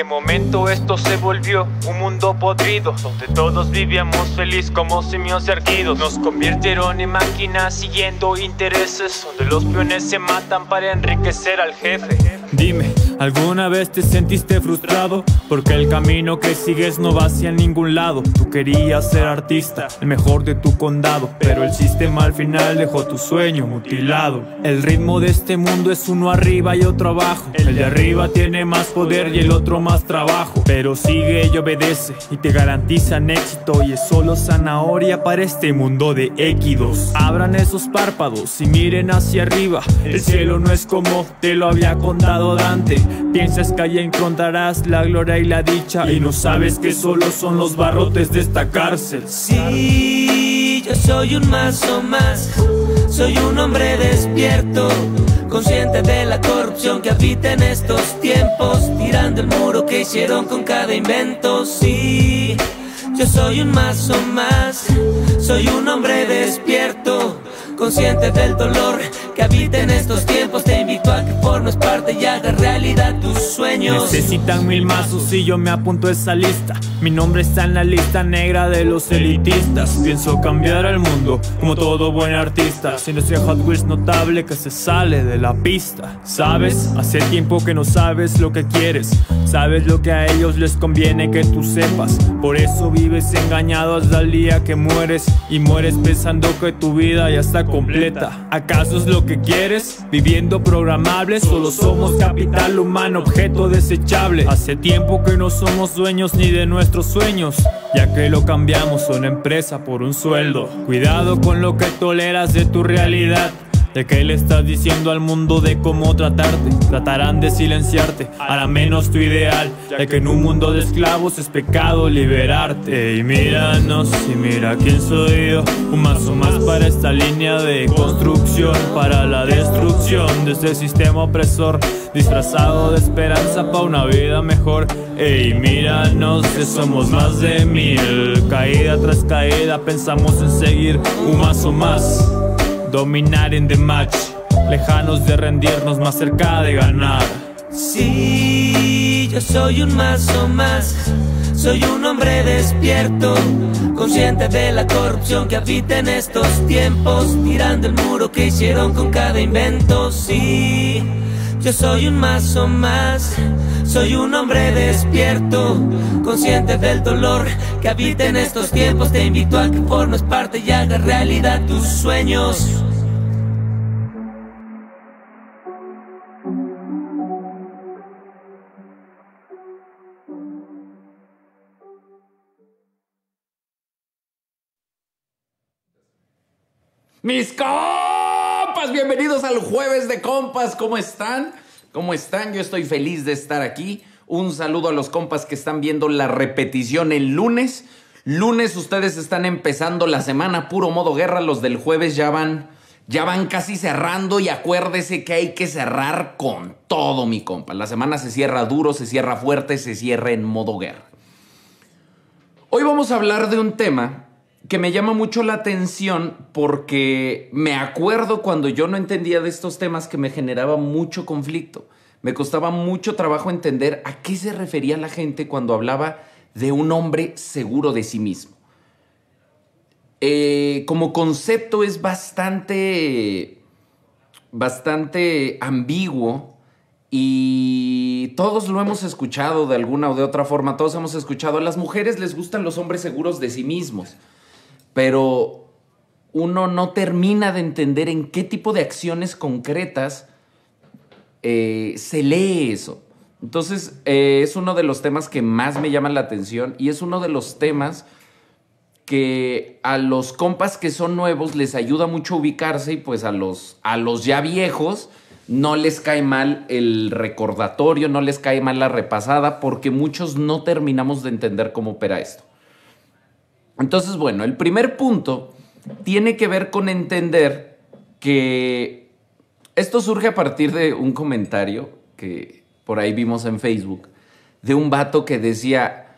qué momento esto se volvió un mundo podrido Donde todos vivíamos feliz como simios erguidos Nos convirtieron en máquinas siguiendo intereses Donde los peones se matan para enriquecer al jefe Dime ¿Alguna vez te sentiste frustrado? Porque el camino que sigues no va hacia ningún lado. Tú querías ser artista, el mejor de tu condado, pero el sistema al final dejó tu sueño mutilado. El ritmo de este mundo es uno arriba y otro abajo. El de arriba tiene más poder y el otro más trabajo. Pero sigue y obedece y te garantizan éxito y es solo zanahoria para este mundo de equidos Abran esos párpados y miren hacia arriba. El cielo no es como te lo había contado Dante. Piensas que ahí encontrarás la gloria y la dicha Y no sabes que solo son los barrotes de esta cárcel Sí, yo soy un mazo más Soy un hombre despierto Consciente de la corrupción que habita en estos tiempos Tirando el muro que hicieron con cada invento Sí, yo soy un mazo más Soy un hombre despierto Consciente del dolor que habita en estos tiempos Te invito a que formes parte y hagas realidad tus sueños Necesitan mil mazos y yo me apunto a esa lista Mi nombre está en la lista negra de los elitistas Pienso cambiar el mundo como todo buen artista Si no soy Hot notable que se sale de la pista ¿Sabes? Hace tiempo que no sabes lo que quieres Sabes lo que a ellos les conviene que tú sepas Por eso vives engañado hasta el día que mueres Y mueres pensando que tu vida ya está completa ¿Acaso es lo que quieres? Viviendo programable solo somos capital humano, objeto desechable. Hace tiempo que no somos dueños ni de nuestros sueños, ya que lo cambiamos una empresa por un sueldo. Cuidado con lo que toleras de tu realidad. ¿De que le estás diciendo al mundo de cómo tratarte? Tratarán de silenciarte, la menos tu ideal De que en un mundo de esclavos es pecado liberarte Y míranos y mira quién soy yo Un más o más para esta línea de construcción Para la destrucción de este sistema opresor Disfrazado de esperanza para una vida mejor Ey, míranos que somos más de mil Caída tras caída pensamos en seguir un más o más dominar en the match, lejanos de rendirnos, más cerca de ganar. Sí, yo soy un o más, soy un hombre despierto, consciente de la corrupción que habita en estos tiempos, tirando el muro que hicieron con cada invento. Sí, yo soy un o más soy un hombre despierto, consciente del dolor que habita en estos tiempos. Te invito a que formes parte y hagas realidad tus sueños. Mis compas, bienvenidos al jueves de compas, ¿cómo están? ¿Cómo están? Yo estoy feliz de estar aquí. Un saludo a los compas que están viendo la repetición el lunes. Lunes ustedes están empezando la semana puro modo guerra, los del jueves ya van ya van casi cerrando y acuérdese que hay que cerrar con todo, mi compa. La semana se cierra duro, se cierra fuerte, se cierra en modo guerra. Hoy vamos a hablar de un tema que me llama mucho la atención porque me acuerdo cuando yo no entendía de estos temas que me generaba mucho conflicto. Me costaba mucho trabajo entender a qué se refería la gente cuando hablaba de un hombre seguro de sí mismo. Eh, como concepto es bastante, bastante ambiguo y todos lo hemos escuchado de alguna o de otra forma. Todos hemos escuchado a las mujeres les gustan los hombres seguros de sí mismos pero uno no termina de entender en qué tipo de acciones concretas eh, se lee eso. Entonces, eh, es uno de los temas que más me llama la atención y es uno de los temas que a los compas que son nuevos les ayuda mucho ubicarse y pues a los, a los ya viejos no les cae mal el recordatorio, no les cae mal la repasada porque muchos no terminamos de entender cómo opera esto. Entonces, bueno, el primer punto tiene que ver con entender que esto surge a partir de un comentario que por ahí vimos en Facebook de un vato que decía,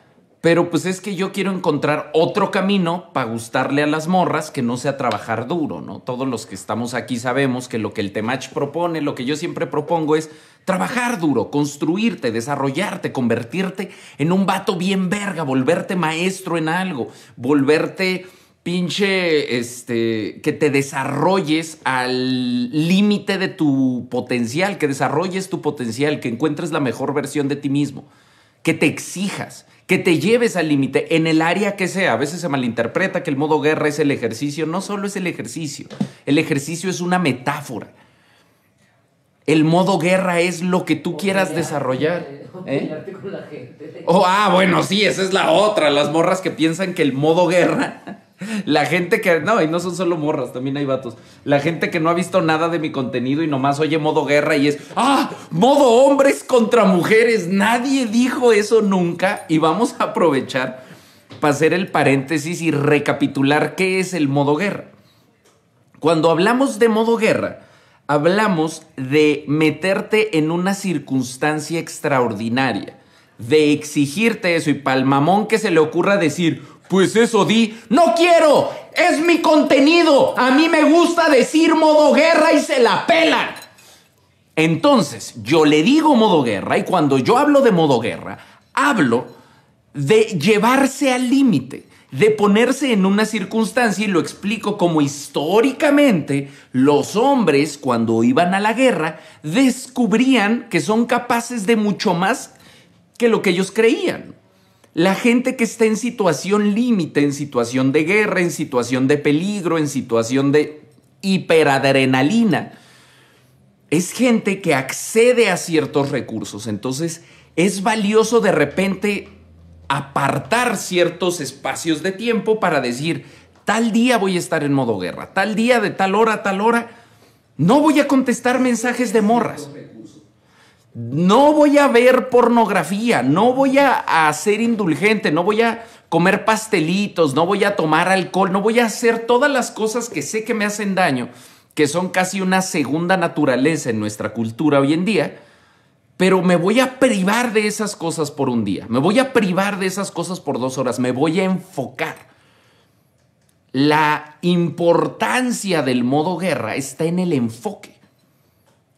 pero pues es que yo quiero encontrar otro camino para gustarle a las morras que no sea trabajar duro, ¿no? Todos los que estamos aquí sabemos que lo que el Temach propone, lo que yo siempre propongo es trabajar duro, construirte, desarrollarte, convertirte en un vato bien verga, volverte maestro en algo, volverte pinche, este, que te desarrolles al límite de tu potencial, que desarrolles tu potencial, que encuentres la mejor versión de ti mismo, que te exijas que te lleves al límite en el área que sea. A veces se malinterpreta que el modo guerra es el ejercicio. No solo es el ejercicio, el ejercicio es una metáfora. El modo guerra es lo que tú quieras desarrollar. ¿eh? Oh, ah, bueno, sí, esa es la otra. Las morras que piensan que el modo guerra la gente que. No, y no son solo morras, también hay vatos. La gente que no ha visto nada de mi contenido y nomás oye modo guerra y es. ¡Ah! ¡Modo hombres contra mujeres! Nadie dijo eso nunca y vamos a aprovechar para hacer el paréntesis y recapitular qué es el modo guerra. Cuando hablamos de modo guerra, hablamos de meterte en una circunstancia extraordinaria, de exigirte eso y pal mamón que se le ocurra decir pues eso di. No quiero. Es mi contenido. A mí me gusta decir modo guerra y se la pelan. Entonces, yo le digo modo guerra y cuando yo hablo de modo guerra, hablo de llevarse al límite, de ponerse en una circunstancia y lo explico como históricamente los hombres cuando iban a la guerra descubrían que son capaces de mucho más que lo que ellos creían. La gente que está en situación límite, en situación de guerra, en situación de peligro, en situación de hiperadrenalina, es gente que accede a ciertos recursos. Entonces, es valioso de repente apartar ciertos espacios de tiempo para decir, tal día voy a estar en modo guerra, tal día de tal hora a tal hora, no voy a contestar mensajes de morras no voy a ver pornografía, no voy a, ser indulgente, no voy a comer pastelitos, no voy a tomar alcohol, no voy a hacer todas las cosas que sé que me hacen daño, que son casi una segunda naturaleza en nuestra cultura hoy en día, pero me voy a privar de esas cosas por un día, me voy a privar de esas cosas por dos horas, me voy a enfocar. La importancia del modo guerra está en el enfoque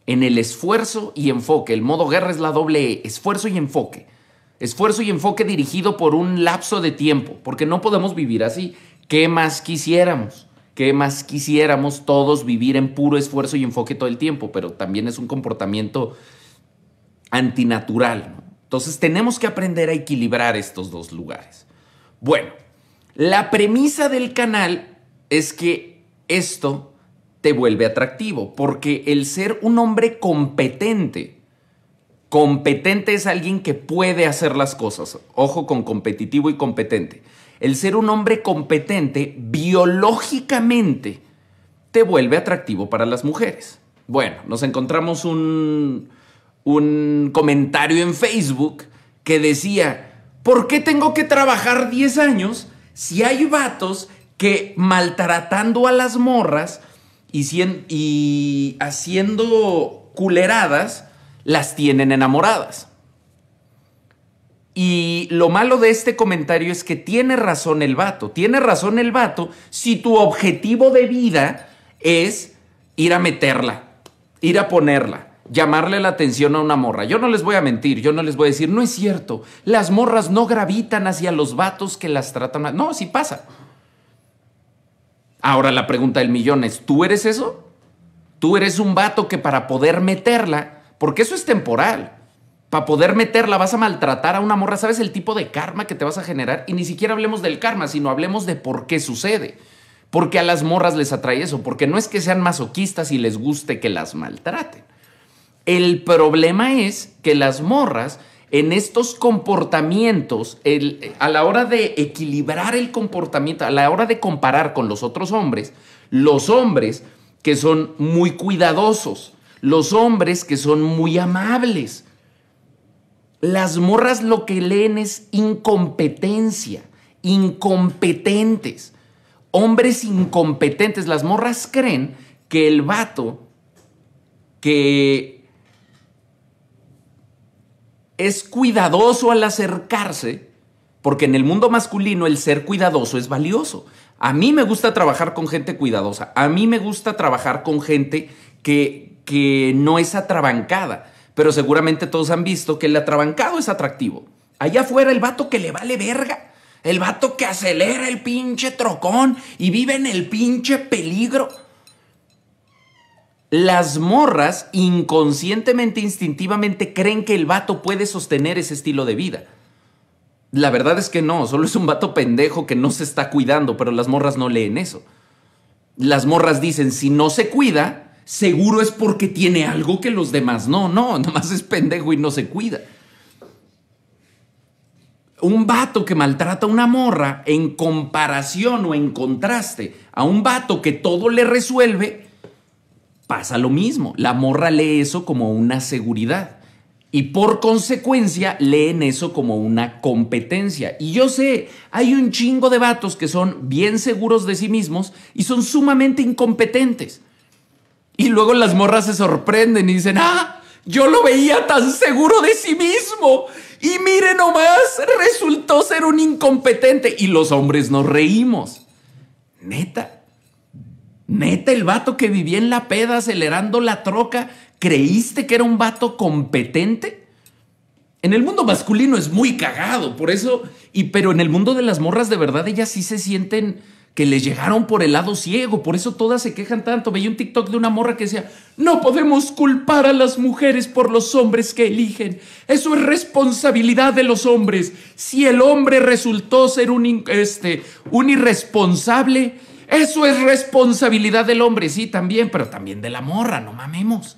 en el esfuerzo y enfoque. El modo guerra es la doble E, esfuerzo y enfoque. Esfuerzo y enfoque dirigido por un lapso de tiempo, porque no podemos vivir así. ¿Qué más quisiéramos? ¿Qué más quisiéramos todos vivir en puro esfuerzo y enfoque todo el tiempo? Pero también es un comportamiento antinatural. Entonces tenemos que aprender a equilibrar estos dos lugares. Bueno, la premisa del canal es que esto te vuelve atractivo, porque el ser un hombre competente, competente es alguien que puede hacer las cosas, ojo con competitivo y competente, el ser un hombre competente biológicamente te vuelve atractivo para las mujeres. Bueno, nos encontramos un, comentario en Facebook que decía, ¿por qué tengo que trabajar 10 años si hay vatos que maltratando a las morras, y, haciendo culeradas, las tienen enamoradas. Y lo malo de este comentario es que tiene razón el vato. Tiene razón el vato si tu objetivo de vida es ir a meterla, ir a ponerla, llamarle la atención a una morra. Yo no les voy a mentir, yo no les voy a decir, no es cierto, las morras no gravitan hacia los vatos que las tratan No, sí pasa. Ahora la pregunta del millón es, ¿tú eres eso? Tú eres un vato que para poder meterla, porque eso es temporal, para poder meterla vas a maltratar a una morra, ¿sabes el tipo de karma que te vas a generar? Y ni siquiera hablemos del karma, sino hablemos de por qué sucede. Porque a las morras les atrae eso, porque no es que sean masoquistas y les guste que las maltraten. El problema es que las morras en estos comportamientos, el, a la hora de equilibrar el comportamiento, a la hora de comparar con los otros hombres, los hombres que son muy cuidadosos, los hombres que son muy amables. Las morras lo que leen es incompetencia, incompetentes. Hombres incompetentes, las morras creen que el vato que es cuidadoso al acercarse, porque en el mundo masculino el ser cuidadoso es valioso. A mí me gusta trabajar con gente cuidadosa, a mí me gusta trabajar con gente que, que no es atrabancada, pero seguramente todos han visto que el atrabancado es atractivo. Allá afuera el vato que le vale verga, el vato que acelera el pinche trocón y vive en el pinche peligro las morras inconscientemente, instintivamente creen que el vato puede sostener ese estilo de vida. La verdad es que no, solo es un vato pendejo que no se está cuidando, pero las morras no leen eso. Las morras dicen, si no se cuida, seguro es porque tiene algo que los demás no, no, nomás es pendejo y no se cuida. Un vato que maltrata a una morra en comparación o en contraste a un vato que todo le resuelve, pasa lo mismo. La morra lee eso como una seguridad. Y por consecuencia leen eso como una competencia. Y yo sé, hay un chingo de vatos que son bien seguros de sí mismos y son sumamente incompetentes. Y luego las morras se sorprenden y dicen, ah, yo lo veía tan seguro de sí mismo. Y mire nomás, resultó ser un incompetente. Y los hombres nos reímos. Neta, Neta, el vato que vivía en la peda acelerando la troca, ¿creíste que era un vato competente? En el mundo masculino es muy cagado, por eso, y pero en el mundo de las morras de verdad ellas sí se sienten que les llegaron por el lado ciego, por eso todas se quejan tanto. Veía un TikTok de una morra que decía, no podemos culpar a las mujeres por los hombres que eligen, eso es responsabilidad de los hombres. Si el hombre resultó ser un, este, un irresponsable, eso es responsabilidad del hombre, sí, también, pero también de la morra, no mamemos.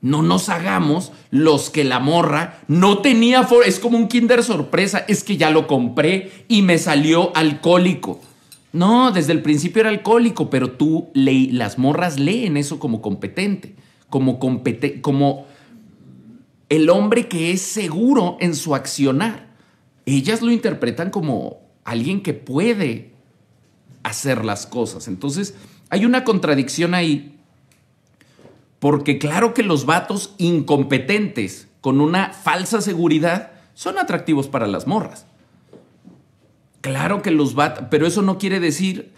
No nos hagamos los que la morra no tenía. Es como un Kinder sorpresa. Es que ya lo compré y me salió alcohólico. No, desde el principio era alcohólico, pero tú leí, las morras leen eso como competente. Como, competente, como el hombre que es seguro en su accionar. Ellas lo interpretan como alguien que puede hacer las cosas. Entonces, hay una contradicción ahí, porque claro que los vatos incompetentes con una falsa seguridad son atractivos para las morras. Claro que los vatos, pero eso no quiere decir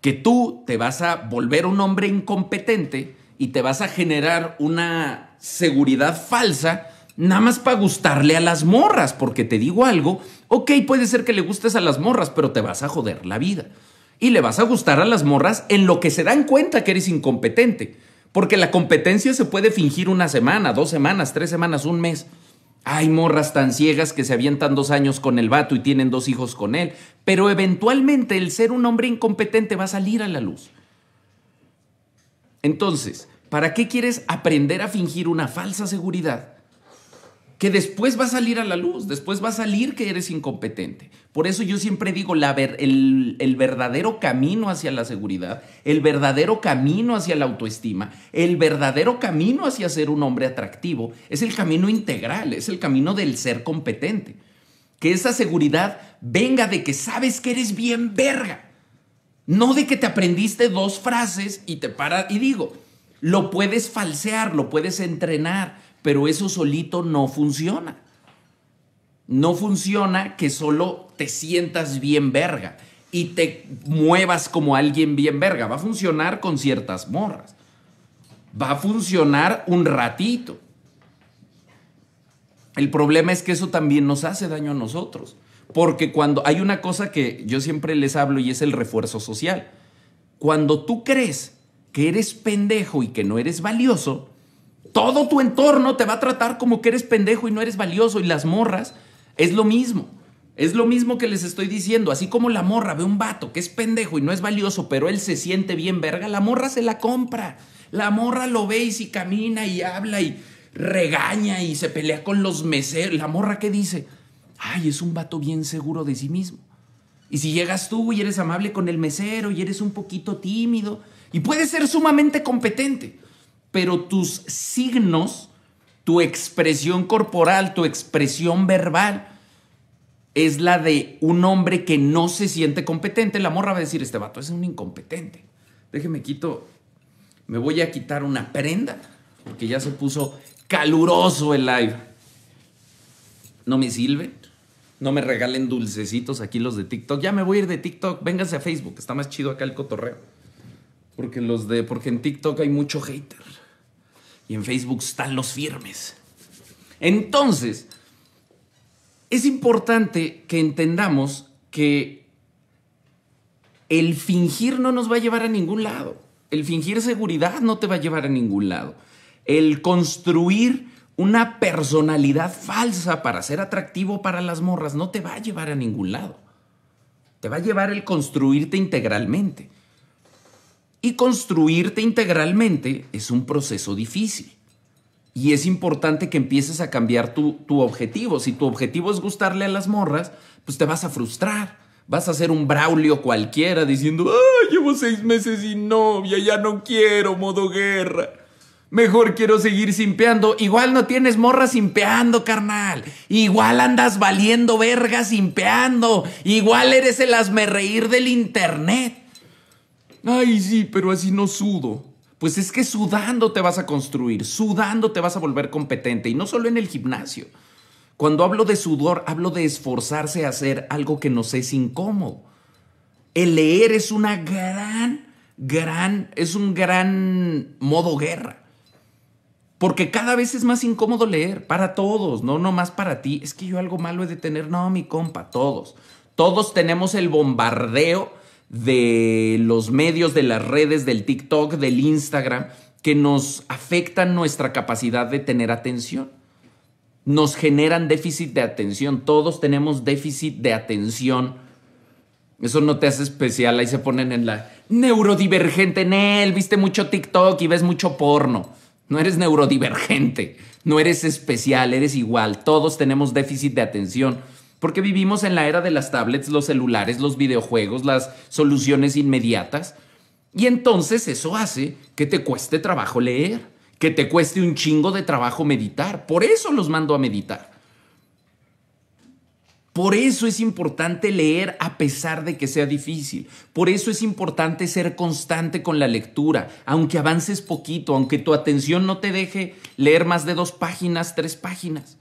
que tú te vas a volver un hombre incompetente y te vas a generar una seguridad falsa nada más para gustarle a las morras, porque te digo algo, ok, puede ser que le gustes a las morras, pero te vas a joder la vida. Y le vas a gustar a las morras en lo que se dan cuenta que eres incompetente, porque la competencia se puede fingir una semana, dos semanas, tres semanas, un mes. Hay morras tan ciegas que se avientan dos años con el vato y tienen dos hijos con él, pero eventualmente el ser un hombre incompetente va a salir a la luz. Entonces, ¿para qué quieres aprender a fingir una falsa seguridad que después va a salir a la luz, después va a salir que eres incompetente. Por eso yo siempre digo, la el, el, verdadero camino hacia la seguridad, el verdadero camino hacia la autoestima, el verdadero camino hacia ser un hombre atractivo, es el camino integral, es el camino del ser competente. Que esa seguridad venga de que sabes que eres bien verga, no de que te aprendiste dos frases y te para y digo, lo puedes falsear, lo puedes entrenar, pero eso solito no funciona. No funciona que solo te sientas bien verga y te muevas como alguien bien verga. Va a funcionar con ciertas morras. Va a funcionar un ratito. El problema es que eso también nos hace daño a nosotros. Porque cuando hay una cosa que yo siempre les hablo y es el refuerzo social. Cuando tú crees que eres pendejo y que no eres valioso, todo tu entorno te va a tratar como que eres pendejo y no eres valioso. Y las morras es lo mismo. Es lo mismo que les estoy diciendo. Así como la morra ve un vato que es pendejo y no es valioso, pero él se siente bien verga, la morra se la compra. La morra lo ve y si camina y habla y regaña y se pelea con los meseros. La morra que dice, ay, es un vato bien seguro de sí mismo. Y si llegas tú y eres amable con el mesero y eres un poquito tímido y puedes ser sumamente competente, pero tus signos, tu expresión corporal, tu expresión verbal, es la de un hombre que no se siente competente. La morra va a decir, este vato es un incompetente. Déjeme quito, me voy a quitar una prenda, porque ya se puso caluroso el live. No me sirve no me regalen dulcecitos aquí los de TikTok. Ya me voy a ir de TikTok, vénganse a Facebook, está más chido acá el cotorreo. Porque los de, porque en TikTok hay mucho hater y en Facebook están los firmes. Entonces, es importante que entendamos que el fingir no nos va a llevar a ningún lado. El fingir seguridad no te va a llevar a ningún lado. El construir una personalidad falsa para ser atractivo para las morras no te va a llevar a ningún lado. Te va a llevar el construirte integralmente. Y construirte integralmente es un proceso difícil. Y es importante que empieces a cambiar tu, objetivo. Si tu objetivo es gustarle a las morras, pues te vas a frustrar. Vas a hacer un Braulio cualquiera diciendo, ah, llevo seis meses sin novia, ya no quiero modo guerra. Mejor quiero seguir simpeando. Igual no tienes morra simpeando, carnal. Igual andas valiendo verga simpeando. Igual eres el reír del internet. Ay, sí, pero así no sudo. Pues es que sudando te vas a construir, sudando te vas a volver competente y no solo en el gimnasio. Cuando hablo de sudor, hablo de esforzarse a hacer algo que nos es incómodo. El leer es una gran, gran, es un gran modo guerra. Porque cada vez es más incómodo leer, para todos, no nomás para ti. Es que yo algo malo he de tener, no, mi compa, todos. Todos tenemos el bombardeo de los medios, de las redes, del TikTok, del Instagram, que nos afectan nuestra capacidad de tener atención. Nos generan déficit de atención. Todos tenemos déficit de atención. Eso no te hace especial. Ahí se ponen en la neurodivergente en él. Viste mucho TikTok y ves mucho porno. No eres neurodivergente. No eres especial. Eres igual. Todos tenemos déficit de atención porque vivimos en la era de las tablets, los celulares, los videojuegos, las soluciones inmediatas. Y entonces eso hace que te cueste trabajo leer, que te cueste un chingo de trabajo meditar. Por eso los mando a meditar. Por eso es importante leer a pesar de que sea difícil. Por eso es importante ser constante con la lectura, aunque avances poquito, aunque tu atención no te deje leer más de dos páginas, tres páginas.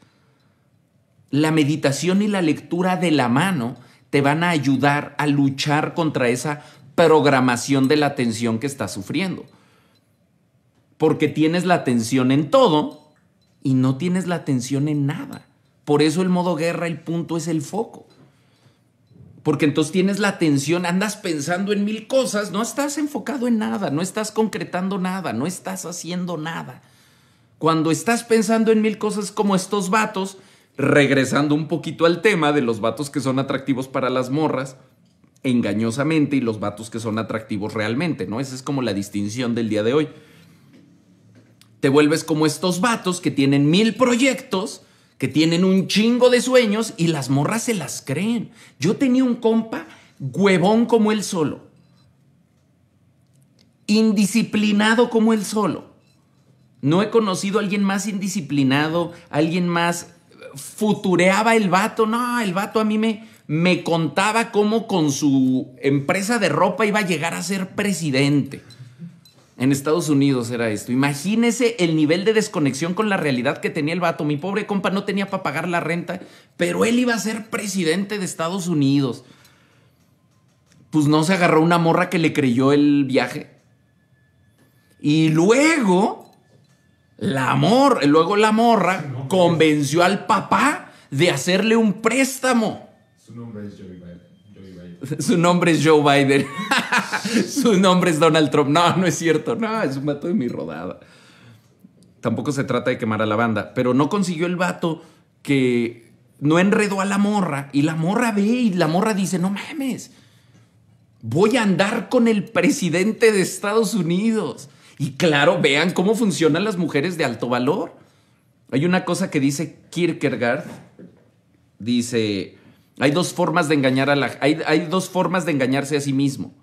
La meditación y la lectura de la mano te van a ayudar a luchar contra esa programación de la tensión que estás sufriendo. Porque tienes la tensión en todo y no tienes la tensión en nada. Por eso el modo guerra, el punto es el foco. Porque entonces tienes la atención, andas pensando en mil cosas, no estás enfocado en nada, no estás concretando nada, no estás haciendo nada. Cuando estás pensando en mil cosas como estos vatos, regresando un poquito al tema de los vatos que son atractivos para las morras engañosamente y los vatos que son atractivos realmente, ¿no? Esa es como la distinción del día de hoy. Te vuelves como estos vatos que tienen mil proyectos, que tienen un chingo de sueños y las morras se las creen. Yo tenía un compa huevón como él solo, indisciplinado como él solo. No he conocido a alguien más indisciplinado, alguien más futureaba el vato. No, el vato a mí me, me contaba cómo con su empresa de ropa iba a llegar a ser presidente. En Estados Unidos era esto. Imagínese el nivel de desconexión con la realidad que tenía el vato. Mi pobre compa no tenía para pagar la renta, pero él iba a ser presidente de Estados Unidos. Pues no se agarró una morra que le creyó el viaje. Y luego la morra, luego la morra convenció al papá de hacerle un préstamo. Su nombre es Joe Biden. Su nombre Joe Biden. Su nombre es Donald Trump. No, no es cierto. No, es un vato de mi rodada. Tampoco se trata de quemar a la banda, pero no consiguió el vato que no enredó a la morra y la morra ve y la morra dice, no mames, voy a andar con el presidente de Estados Unidos. Y claro, vean cómo funcionan las mujeres de alto valor. Hay una cosa que dice Kierkegaard, dice, hay dos formas de engañar a la hay dos formas de engañarse a sí mismo.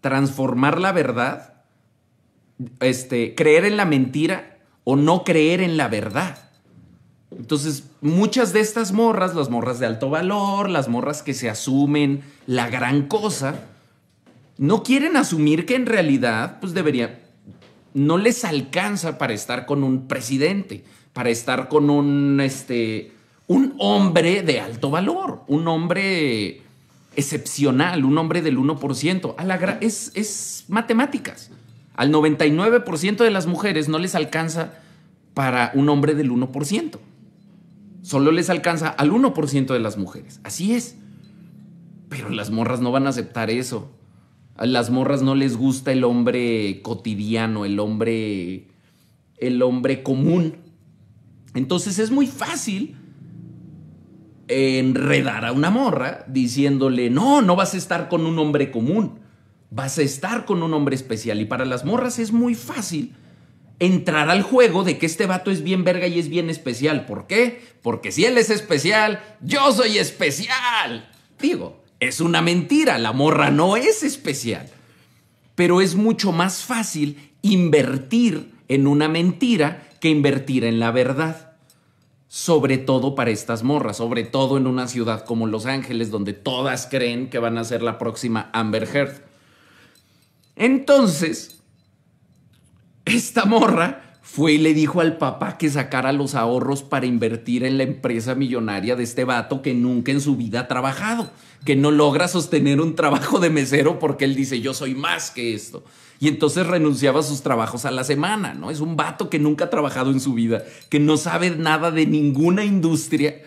Transformar la verdad, este, creer en la mentira o no creer en la verdad. Entonces, muchas de estas morras, las morras de alto valor, las morras que se asumen la gran cosa, no quieren asumir que en realidad, pues debería, no les alcanza para estar con un presidente, para estar con un, este, un hombre de alto valor, un hombre excepcional, un hombre del 1%. es, es matemáticas. Al 99% de las mujeres no les alcanza para un hombre del 1%. Solo les alcanza al 1% de las mujeres. Así es. Pero las morras no van a aceptar eso. A las morras no les gusta el hombre cotidiano, el hombre. el hombre común. Entonces es muy fácil enredar a una morra diciéndole, no, no vas a estar con un hombre común, vas a estar con un hombre especial. Y para las morras es muy fácil entrar al juego de que este vato es bien verga y es bien especial. ¿Por qué? Porque si él es especial, yo soy especial. Digo, es una mentira, la morra no es especial. Pero es mucho más fácil invertir en una mentira que invertir en la verdad. Sobre todo para estas morras, sobre todo en una ciudad como Los Ángeles, donde todas creen que van a ser la próxima Amber Heard. Entonces, esta morra fue y le dijo al papá que sacara los ahorros para invertir en la empresa millonaria de este vato que nunca en su vida ha trabajado, que no logra sostener un trabajo de mesero porque él dice yo soy más que esto. Y entonces renunciaba a sus trabajos a la semana, ¿no? Es un vato que nunca ha trabajado en su vida, que no sabe nada de ninguna industria.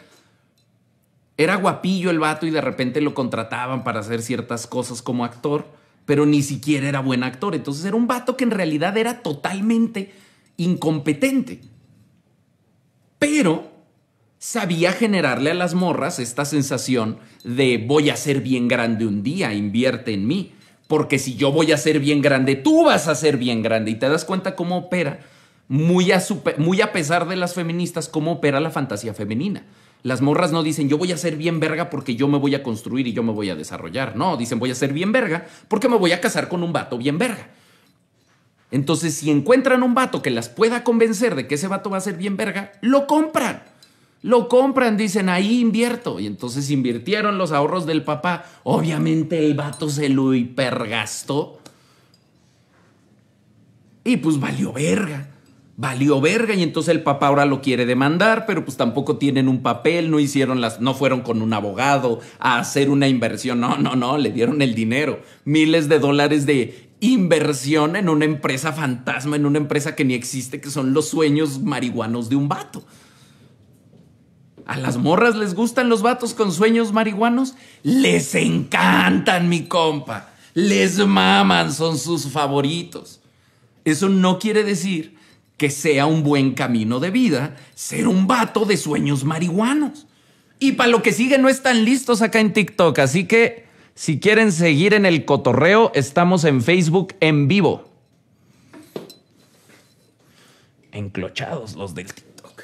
Era guapillo el vato y de repente lo contrataban para hacer ciertas cosas como actor, pero ni siquiera era buen actor. Entonces era un vato que en realidad era totalmente incompetente. Pero sabía generarle a las morras esta sensación de voy a ser bien grande un día, invierte en mí. Porque si yo voy a ser bien grande, tú vas a ser bien grande. Y te das cuenta cómo opera, muy a, pesar de las feministas, cómo opera la fantasía femenina. Las morras no dicen yo voy a ser bien verga porque yo me voy a construir y yo me voy a desarrollar. No, dicen voy a ser bien verga porque me voy a casar con un vato bien verga. Entonces, si encuentran un vato que las pueda convencer de que ese vato va a ser bien verga, lo compran. Lo compran, dicen, ahí invierto. Y entonces invirtieron los ahorros del papá. Obviamente el vato se lo hipergastó. Y pues valió verga. Valió verga y entonces el papá ahora lo quiere demandar, pero pues tampoco tienen un papel, no hicieron las, no fueron con un abogado a hacer una inversión, no, no, no, le dieron el dinero, miles de dólares de inversión en una empresa fantasma, en una empresa que ni existe, que son los sueños marihuanos de un vato. A las morras les gustan los vatos con sueños marihuanos. Les encantan, mi compa. Les maman, son sus favoritos. Eso no quiere decir que sea un buen camino de vida ser un vato de sueños marihuanos. Y para lo que sigue no están listos acá en TikTok, así que si quieren seguir en el cotorreo, estamos en Facebook en vivo. Enclochados los del TikTok.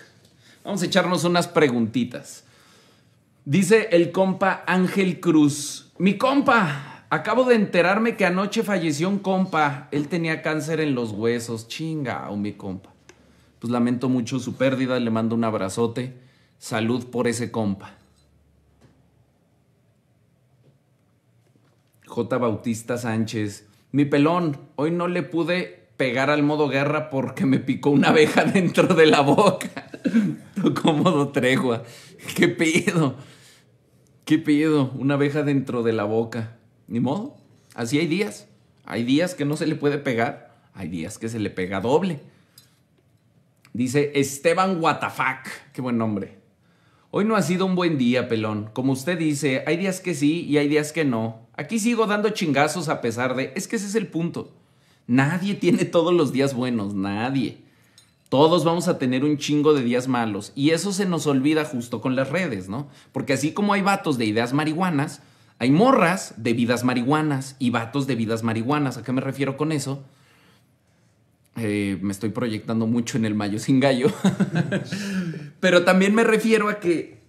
Vamos a echarnos unas preguntitas. Dice el compa Ángel Cruz. Mi compa, acabo de enterarme que anoche falleció un compa. Él tenía cáncer en los huesos. Chinga, un mi compa. Pues lamento mucho su pérdida. Le mando un abrazote. Salud por ese compa. J. Bautista Sánchez. Mi pelón, hoy no le pude pegar al modo guerra porque me picó una abeja dentro de la boca. Tocó modo tregua. ¿Qué pido? ¿Qué pido? Una abeja dentro de la boca. Ni modo. Así hay días. Hay días que no se le puede pegar. Hay días que se le pega doble. Dice Esteban WTF, Qué buen nombre. Hoy no ha sido un buen día, pelón. Como usted dice, hay días que sí y hay días que no. Aquí sigo dando chingazos a pesar de... Es que ese es el punto. Nadie tiene todos los días buenos, nadie. Todos vamos a tener un chingo de días malos y eso se nos olvida justo con las redes, ¿no? Porque así como hay vatos de ideas marihuanas, hay morras de vidas marihuanas y vatos de vidas marihuanas. ¿A qué me refiero con eso? Eh, me estoy proyectando mucho en el mayo sin gallo, pero también me refiero a que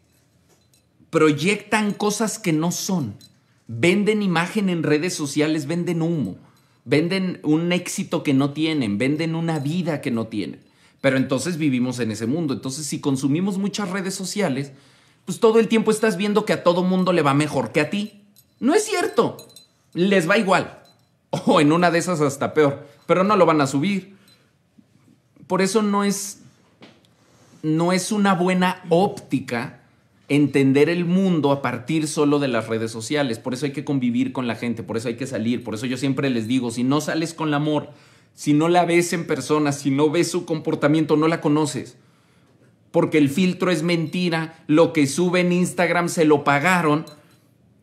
proyectan cosas que no son, venden imagen en redes sociales, venden humo, venden un éxito que no tienen, venden una vida que no tienen. Pero entonces vivimos en ese mundo. Entonces, si consumimos muchas redes sociales, pues todo el tiempo estás viendo que a todo mundo le va mejor que a ti. No es cierto. Les va igual. O en una de esas hasta peor. Pero no lo van a subir por eso no es, no es una buena óptica entender el mundo a partir solo de las redes sociales. Por eso hay que convivir con la gente, por eso hay que salir, por eso yo siempre les digo, si no sales con el amor, si no la ves en persona, si no ves su comportamiento, no la conoces. Porque el filtro es mentira, lo que sube en Instagram se lo pagaron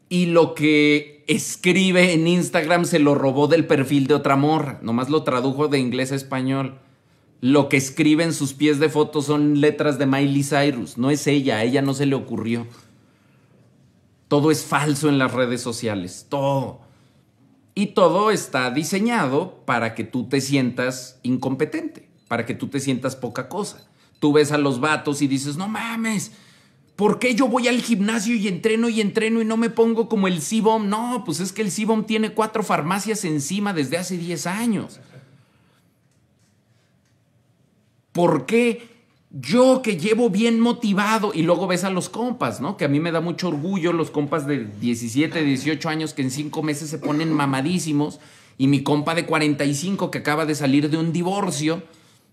y lo que escribe en Instagram se lo robó del perfil de otra morra, nomás lo tradujo de inglés a español lo que escriben sus pies de foto son letras de Miley Cyrus. No es ella, a ella no se le ocurrió. Todo es falso en las redes sociales, todo. Y todo está diseñado para que tú te sientas incompetente, para que tú te sientas poca cosa. Tú ves a los vatos y dices, no mames, ¿por qué yo voy al gimnasio y entreno y entreno y no me pongo como el SIBOM? No, pues es que el SIBOM tiene cuatro farmacias encima desde hace 10 años. ¿Por qué yo que llevo bien motivado? Y luego ves a los compas, ¿no? Que a mí me da mucho orgullo los compas de 17, 18 años que en cinco meses se ponen mamadísimos y mi compa de 45 que acaba de salir de un divorcio,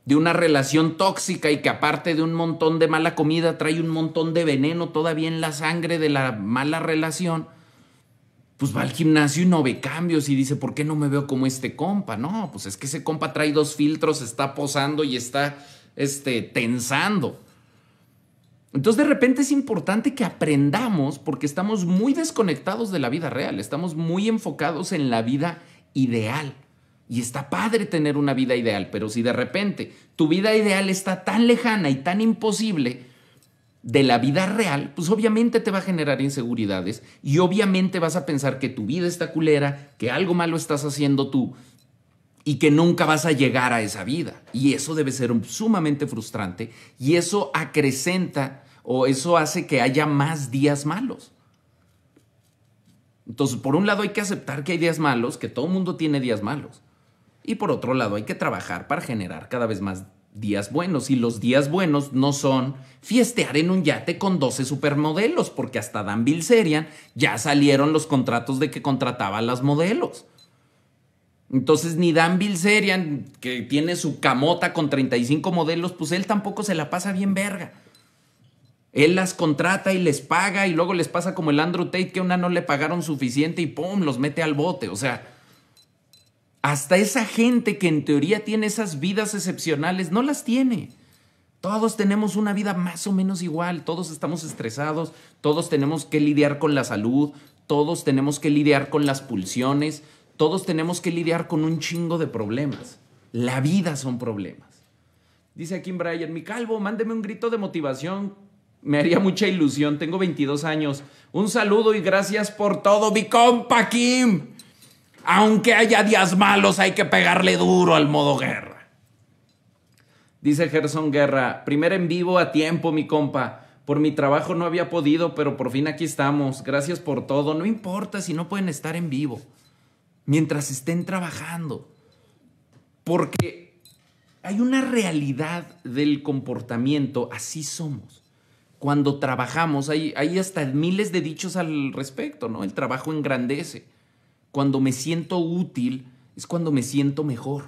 de una relación tóxica y que aparte de un montón de mala comida trae un montón de veneno todavía en la sangre de la mala relación pues va al gimnasio y no ve cambios y dice, ¿por qué no me veo como este compa? No, pues es que ese compa trae dos filtros, está posando y está este, tensando. Entonces de repente es importante que aprendamos porque estamos muy desconectados de la vida real, estamos muy enfocados en la vida ideal. Y está padre tener una vida ideal, pero si de repente tu vida ideal está tan lejana y tan imposible, de la vida real, pues obviamente te va a generar inseguridades y obviamente vas a pensar que tu vida está culera, que algo malo estás haciendo tú y que nunca vas a llegar a esa vida. Y eso debe ser sumamente frustrante y eso acrecenta o eso hace que haya más días malos. Entonces, por un lado hay que aceptar que hay días malos, que todo el mundo tiene días malos. Y por otro lado hay que trabajar para generar cada vez más días buenos. Y los días buenos no son fiestear en un yate con 12 supermodelos, porque hasta Dan Bilzerian ya salieron los contratos de que contrataba a las modelos. Entonces, ni Dan Bilzerian, que tiene su camota con 35 modelos, pues él tampoco se la pasa bien verga. Él las contrata y les paga y luego les pasa como el Andrew Tate que una no le pagaron suficiente y ¡pum! los mete al bote. O sea, hasta esa gente que en teoría tiene esas vidas excepcionales, no las tiene. Todos tenemos una vida más o menos igual, todos estamos estresados, todos tenemos que lidiar con la salud, todos tenemos que lidiar con las pulsiones, todos tenemos que lidiar con un chingo de problemas. La vida son problemas. Dice aquí en Brian, mi calvo, mándeme un grito de motivación. Me haría mucha ilusión, tengo 22 años. Un saludo y gracias por todo, mi compa Kim. Aunque haya días malos, hay que pegarle duro al modo guerra. Dice Gerson Guerra, Primero en vivo a tiempo, mi compa. Por mi trabajo no había podido, pero por fin aquí estamos. Gracias por todo. No importa si no pueden estar en vivo. Mientras estén trabajando. Porque hay una realidad del comportamiento. Así somos. Cuando trabajamos, hay hasta miles de dichos al respecto, ¿no? El trabajo engrandece. Cuando me siento útil es cuando me siento mejor.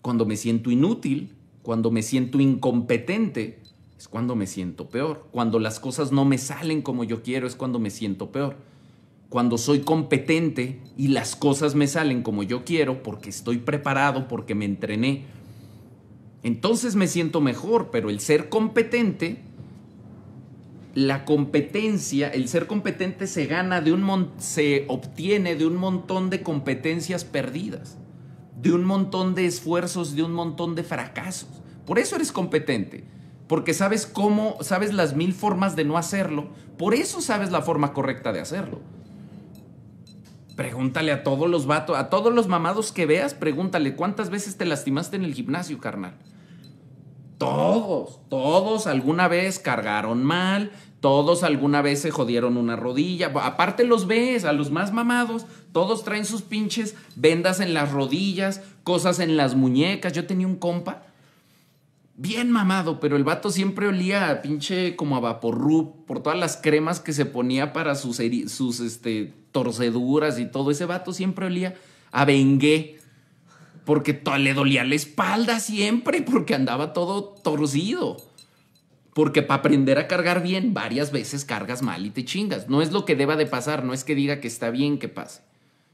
Cuando me siento inútil, cuando me siento incompetente, es cuando me siento peor. Cuando las cosas no me salen como yo quiero, es cuando me siento peor. Cuando soy competente y las cosas me salen como yo quiero, porque estoy preparado, porque me entrené, entonces me siento mejor, pero el ser competente la competencia, el ser competente se gana de un se obtiene de un montón de competencias perdidas, de un montón de esfuerzos, de un montón de fracasos. Por eso eres competente, porque sabes cómo, sabes las mil formas de no hacerlo, por eso sabes la forma correcta de hacerlo. Pregúntale a todos los vatos, a todos los mamados que veas, pregúntale cuántas veces te lastimaste en el gimnasio, carnal. Todos, todos alguna vez cargaron mal, todos alguna vez se jodieron una rodilla. Aparte los ves, a los más mamados, todos traen sus pinches vendas en las rodillas, cosas en las muñecas. Yo tenía un compa bien mamado, pero el vato siempre olía a pinche como a vaporrup por todas las cremas que se ponía para sus, este, torceduras y todo. Ese vato siempre olía a bengué porque le dolía la espalda siempre, porque andaba todo torcido. Porque para aprender a cargar bien, varias veces cargas mal y te chingas. No es lo que deba de pasar, no es que diga que está bien que pase.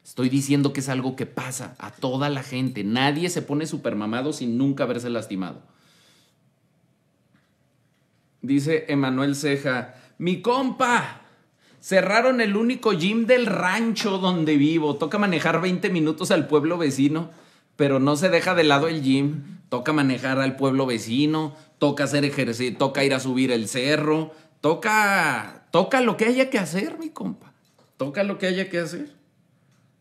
Estoy diciendo que es algo que pasa a toda la gente. Nadie se pone supermamado sin nunca haberse lastimado. Dice Emanuel Ceja, mi compa, cerraron el único gym del rancho donde vivo. Toca manejar 20 minutos al pueblo vecino pero no se deja de lado el gym. Toca manejar al pueblo vecino, toca hacer ejercicio, toca ir a subir el cerro, toca, toca lo que haya que hacer, mi compa. Toca lo que haya que hacer.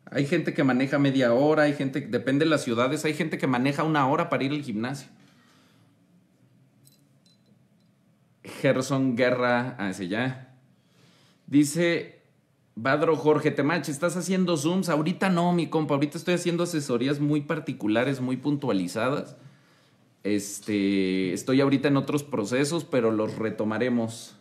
Hay gente que maneja media hora, hay gente, depende de las ciudades, hay gente que maneja una hora para ir al gimnasio. Gerson Guerra hace ah, ya Dice Badro Jorge Temach, ¿estás haciendo Zooms? Ahorita no, mi compa, ahorita estoy haciendo asesorías muy particulares, muy puntualizadas. Este, estoy ahorita en otros procesos, pero los retomaremos.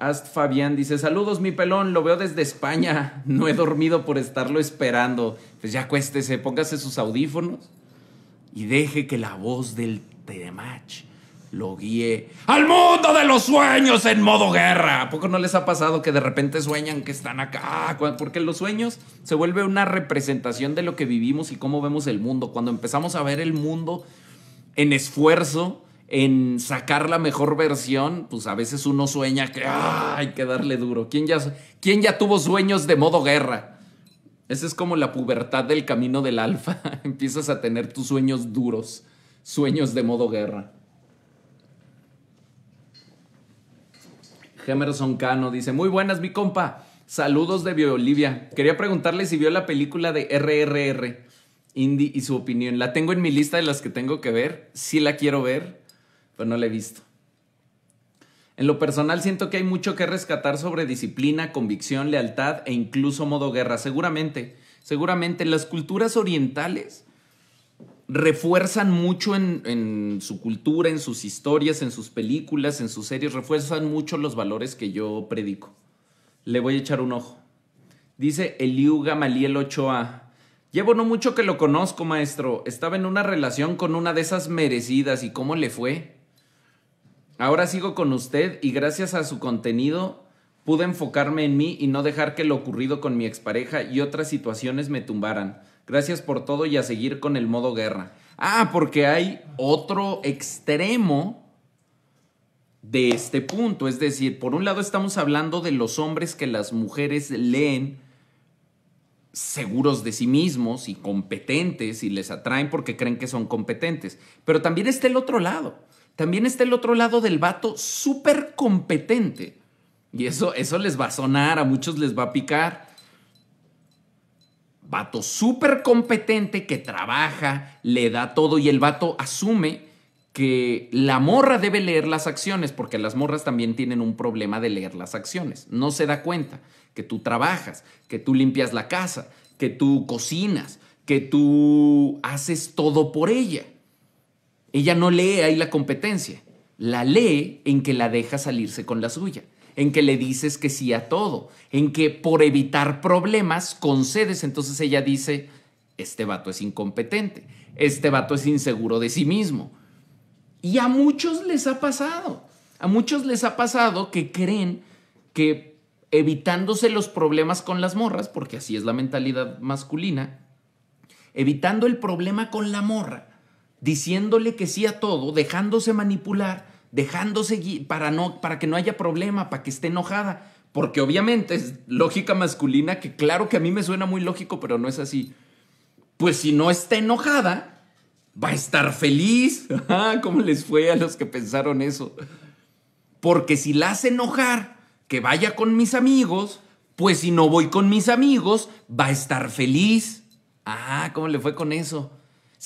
Ast Fabián dice, saludos mi pelón, lo veo desde España, no he dormido por estarlo esperando. Pues ya acuéstese, póngase sus audífonos y deje que la voz del Temach lo guíe al mundo de los sueños en modo guerra. ¿A poco no les ha pasado que de repente sueñan que están acá? Ah, porque los sueños se vuelve una representación de lo que vivimos y cómo vemos el mundo. Cuando empezamos a ver el mundo en esfuerzo, en sacar la mejor versión, pues a veces uno sueña que ah, hay que darle duro. ¿Quién ya, ¿Quién ya tuvo sueños de modo guerra? Esa es como la pubertad del camino del alfa. Empiezas a tener tus sueños duros, sueños de modo guerra. Gemerson Cano dice, muy buenas mi compa, saludos de Bolivia. Quería preguntarle si vio la película de RRR, Indy y su opinión. La tengo en mi lista de las que tengo que ver, sí la quiero ver, pero no la he visto. En lo personal siento que hay mucho que rescatar sobre disciplina, convicción, lealtad e incluso modo guerra. Seguramente, seguramente las culturas orientales refuerzan mucho en, su cultura, en sus historias, en sus películas, en sus series, refuerzan mucho los valores que yo predico. Le voy a echar un ojo. Dice Eliu Gamaliel Ochoa. Llevo no mucho que lo conozco, maestro. Estaba en una relación con una de esas merecidas y cómo le fue. Ahora sigo con usted y gracias a su contenido pude enfocarme en mí y no dejar que lo ocurrido con mi expareja y otras situaciones me tumbaran. Gracias por todo y a seguir con el modo guerra. Ah, porque hay otro extremo de este punto. Es decir, por un lado estamos hablando de los hombres que las mujeres leen seguros de sí mismos y competentes y les atraen porque creen que son competentes. Pero también está el otro lado. También está el otro lado del vato súper competente. Y eso, eso les va a sonar, a muchos les va a picar. Vato súper competente que trabaja, le da todo y el vato asume que la morra debe leer las acciones, porque las morras también tienen un problema de leer las acciones. No se da cuenta que tú trabajas, que tú limpias la casa, que tú cocinas, que tú haces todo por ella. Ella no lee ahí la competencia, la lee en que la deja salirse con la suya en que le dices que sí a todo, en que por evitar problemas concedes, entonces ella dice, este vato es incompetente, este vato es inseguro de sí mismo. Y a muchos les ha pasado, a muchos les ha pasado que creen que evitándose los problemas con las morras, porque así es la mentalidad masculina, evitando el problema con la morra, diciéndole que sí a todo, dejándose manipular, dejándose para, no, para que no haya problema, para que esté enojada. Porque obviamente es lógica masculina, que claro que a mí me suena muy lógico, pero no es así. Pues si no está enojada, va a estar feliz. Ah, ¿Cómo les fue a los que pensaron eso? Porque si la hace enojar, que vaya con mis amigos, pues si no voy con mis amigos, va a estar feliz. Ah, ¿cómo le fue con eso?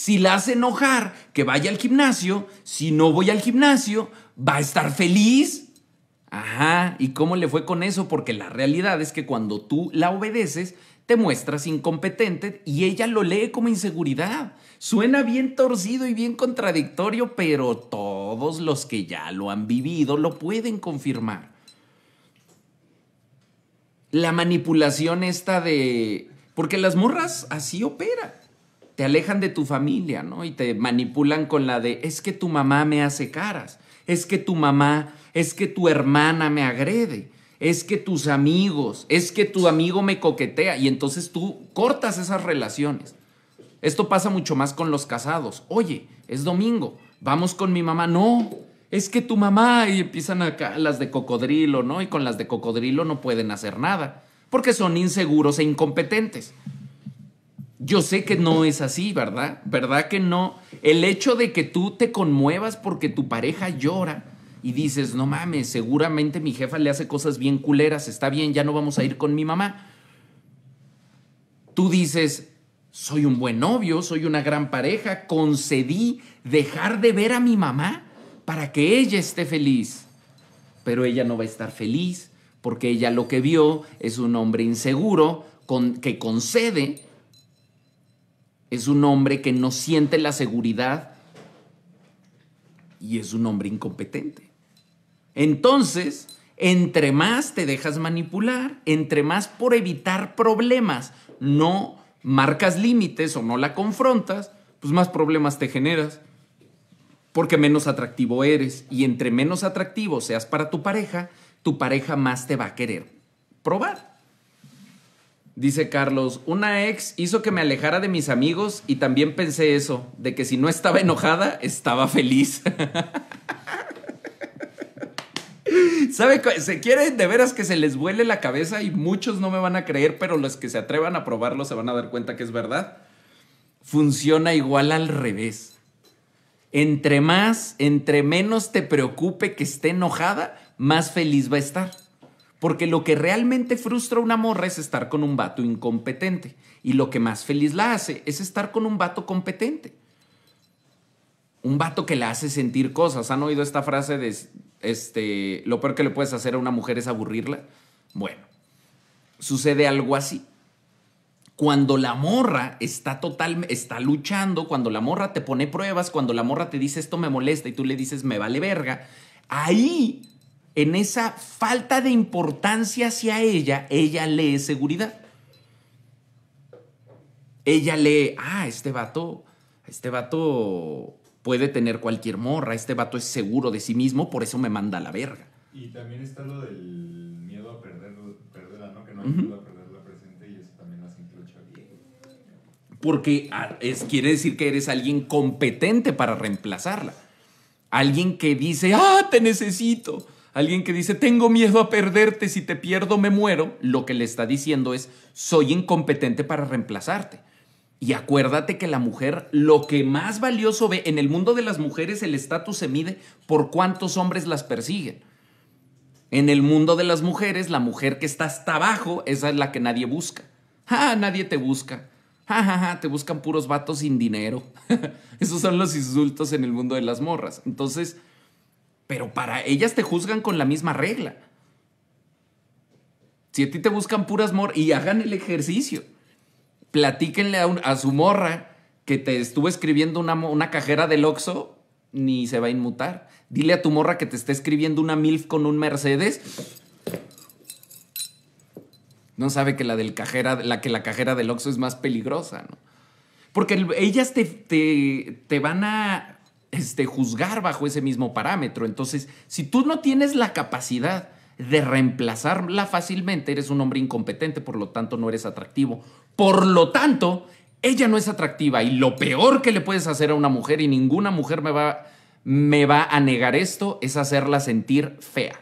Si la hace enojar, que vaya al gimnasio. Si no voy al gimnasio, va a estar feliz. Ajá, ¿y cómo le fue con eso? Porque la realidad es que cuando tú la obedeces, te muestras incompetente y ella lo lee como inseguridad. Suena bien torcido y bien contradictorio, pero todos los que ya lo han vivido lo pueden confirmar. La manipulación esta de... Porque las morras así operan te alejan de tu familia, ¿no? Y te manipulan con la de, es que tu mamá me hace caras, es que tu mamá, es que tu hermana me agrede, es que tus amigos, es que tu amigo me coquetea. Y entonces tú cortas esas relaciones. Esto pasa mucho más con los casados. Oye, es domingo, vamos con mi mamá. No, es que tu mamá, y empiezan acá las de cocodrilo, ¿no? Y con las de cocodrilo no pueden hacer nada, porque son inseguros e incompetentes. Yo sé que no es así, ¿verdad? ¿Verdad que no? El hecho de que tú te conmuevas porque tu pareja llora y dices, no mames, seguramente mi jefa le hace cosas bien culeras, está bien, ya no vamos a ir con mi mamá. Tú dices, soy un buen novio, soy una gran pareja, concedí dejar de ver a mi mamá para que ella esté feliz. Pero ella no va a estar feliz porque ella lo que vio es un hombre inseguro con, que concede es un hombre que no siente la seguridad y es un hombre incompetente. Entonces, entre más te dejas manipular, entre más por evitar problemas, no marcas límites o no la confrontas, pues más problemas te generas, porque menos atractivo eres. Y entre menos atractivo seas para tu pareja, tu pareja más te va a querer probar. Dice Carlos, una ex hizo que me alejara de mis amigos y también pensé eso, de que si no estaba enojada, estaba feliz. ¿Sabe? Se quieren de veras que se les vuele la cabeza y muchos no me van a creer, pero los que se atrevan a probarlo se van a dar cuenta que es verdad. Funciona igual al revés. Entre más, entre menos te preocupe que esté enojada, más feliz va a estar. Porque lo que realmente frustra a una morra es estar con un vato incompetente. Y lo que más feliz la hace es estar con un vato competente. Un vato que la hace sentir cosas. ¿Han oído esta frase de este, lo peor que le puedes hacer a una mujer es aburrirla? Bueno, sucede algo así. Cuando la morra está total, está luchando, cuando la morra te pone pruebas, cuando la morra te dice esto me molesta y tú le dices me vale verga, ahí en esa falta de importancia hacia ella, ella lee seguridad. Ella lee, ah, este vato, este vato puede tener cualquier morra, este vato es seguro de sí mismo, por eso me manda a la verga. Y también está lo del miedo a perderla, ¿no? Que no ayuda a perderla presente y eso también hace bien. Porque ah, es, quiere decir que eres alguien competente para reemplazarla. Alguien que dice, ah, te necesito Alguien que dice, tengo miedo a perderte, si te pierdo me muero, lo que le está diciendo es, soy incompetente para reemplazarte. Y acuérdate que la mujer lo que más valioso ve en el mundo de las mujeres el estatus se mide por cuántos hombres las persiguen. En el mundo de las mujeres, la mujer que está hasta abajo, esa es la que nadie busca. Ah, nadie te busca. Ja, ah, ja, ah, ah, te buscan puros vatos sin dinero. Esos son los insultos en el mundo de las morras. Entonces, pero para ellas te juzgan con la misma regla. Si a ti te buscan puras mor y hagan el ejercicio, platíquenle a, su morra que te estuvo escribiendo una, una cajera del Oxxo, ni se va a inmutar. Dile a tu morra que te está escribiendo una MILF con un Mercedes. No sabe que la del cajera, la que la cajera del Oxxo es más peligrosa, ¿no? Porque ellas te van a este, juzgar bajo ese mismo parámetro. Entonces, si tú no tienes la capacidad de reemplazarla fácilmente, eres un hombre incompetente, por lo tanto no eres atractivo. Por lo tanto, ella no es atractiva y lo peor que le puedes hacer a una mujer, y ninguna mujer me va, me va a negar esto, es hacerla sentir fea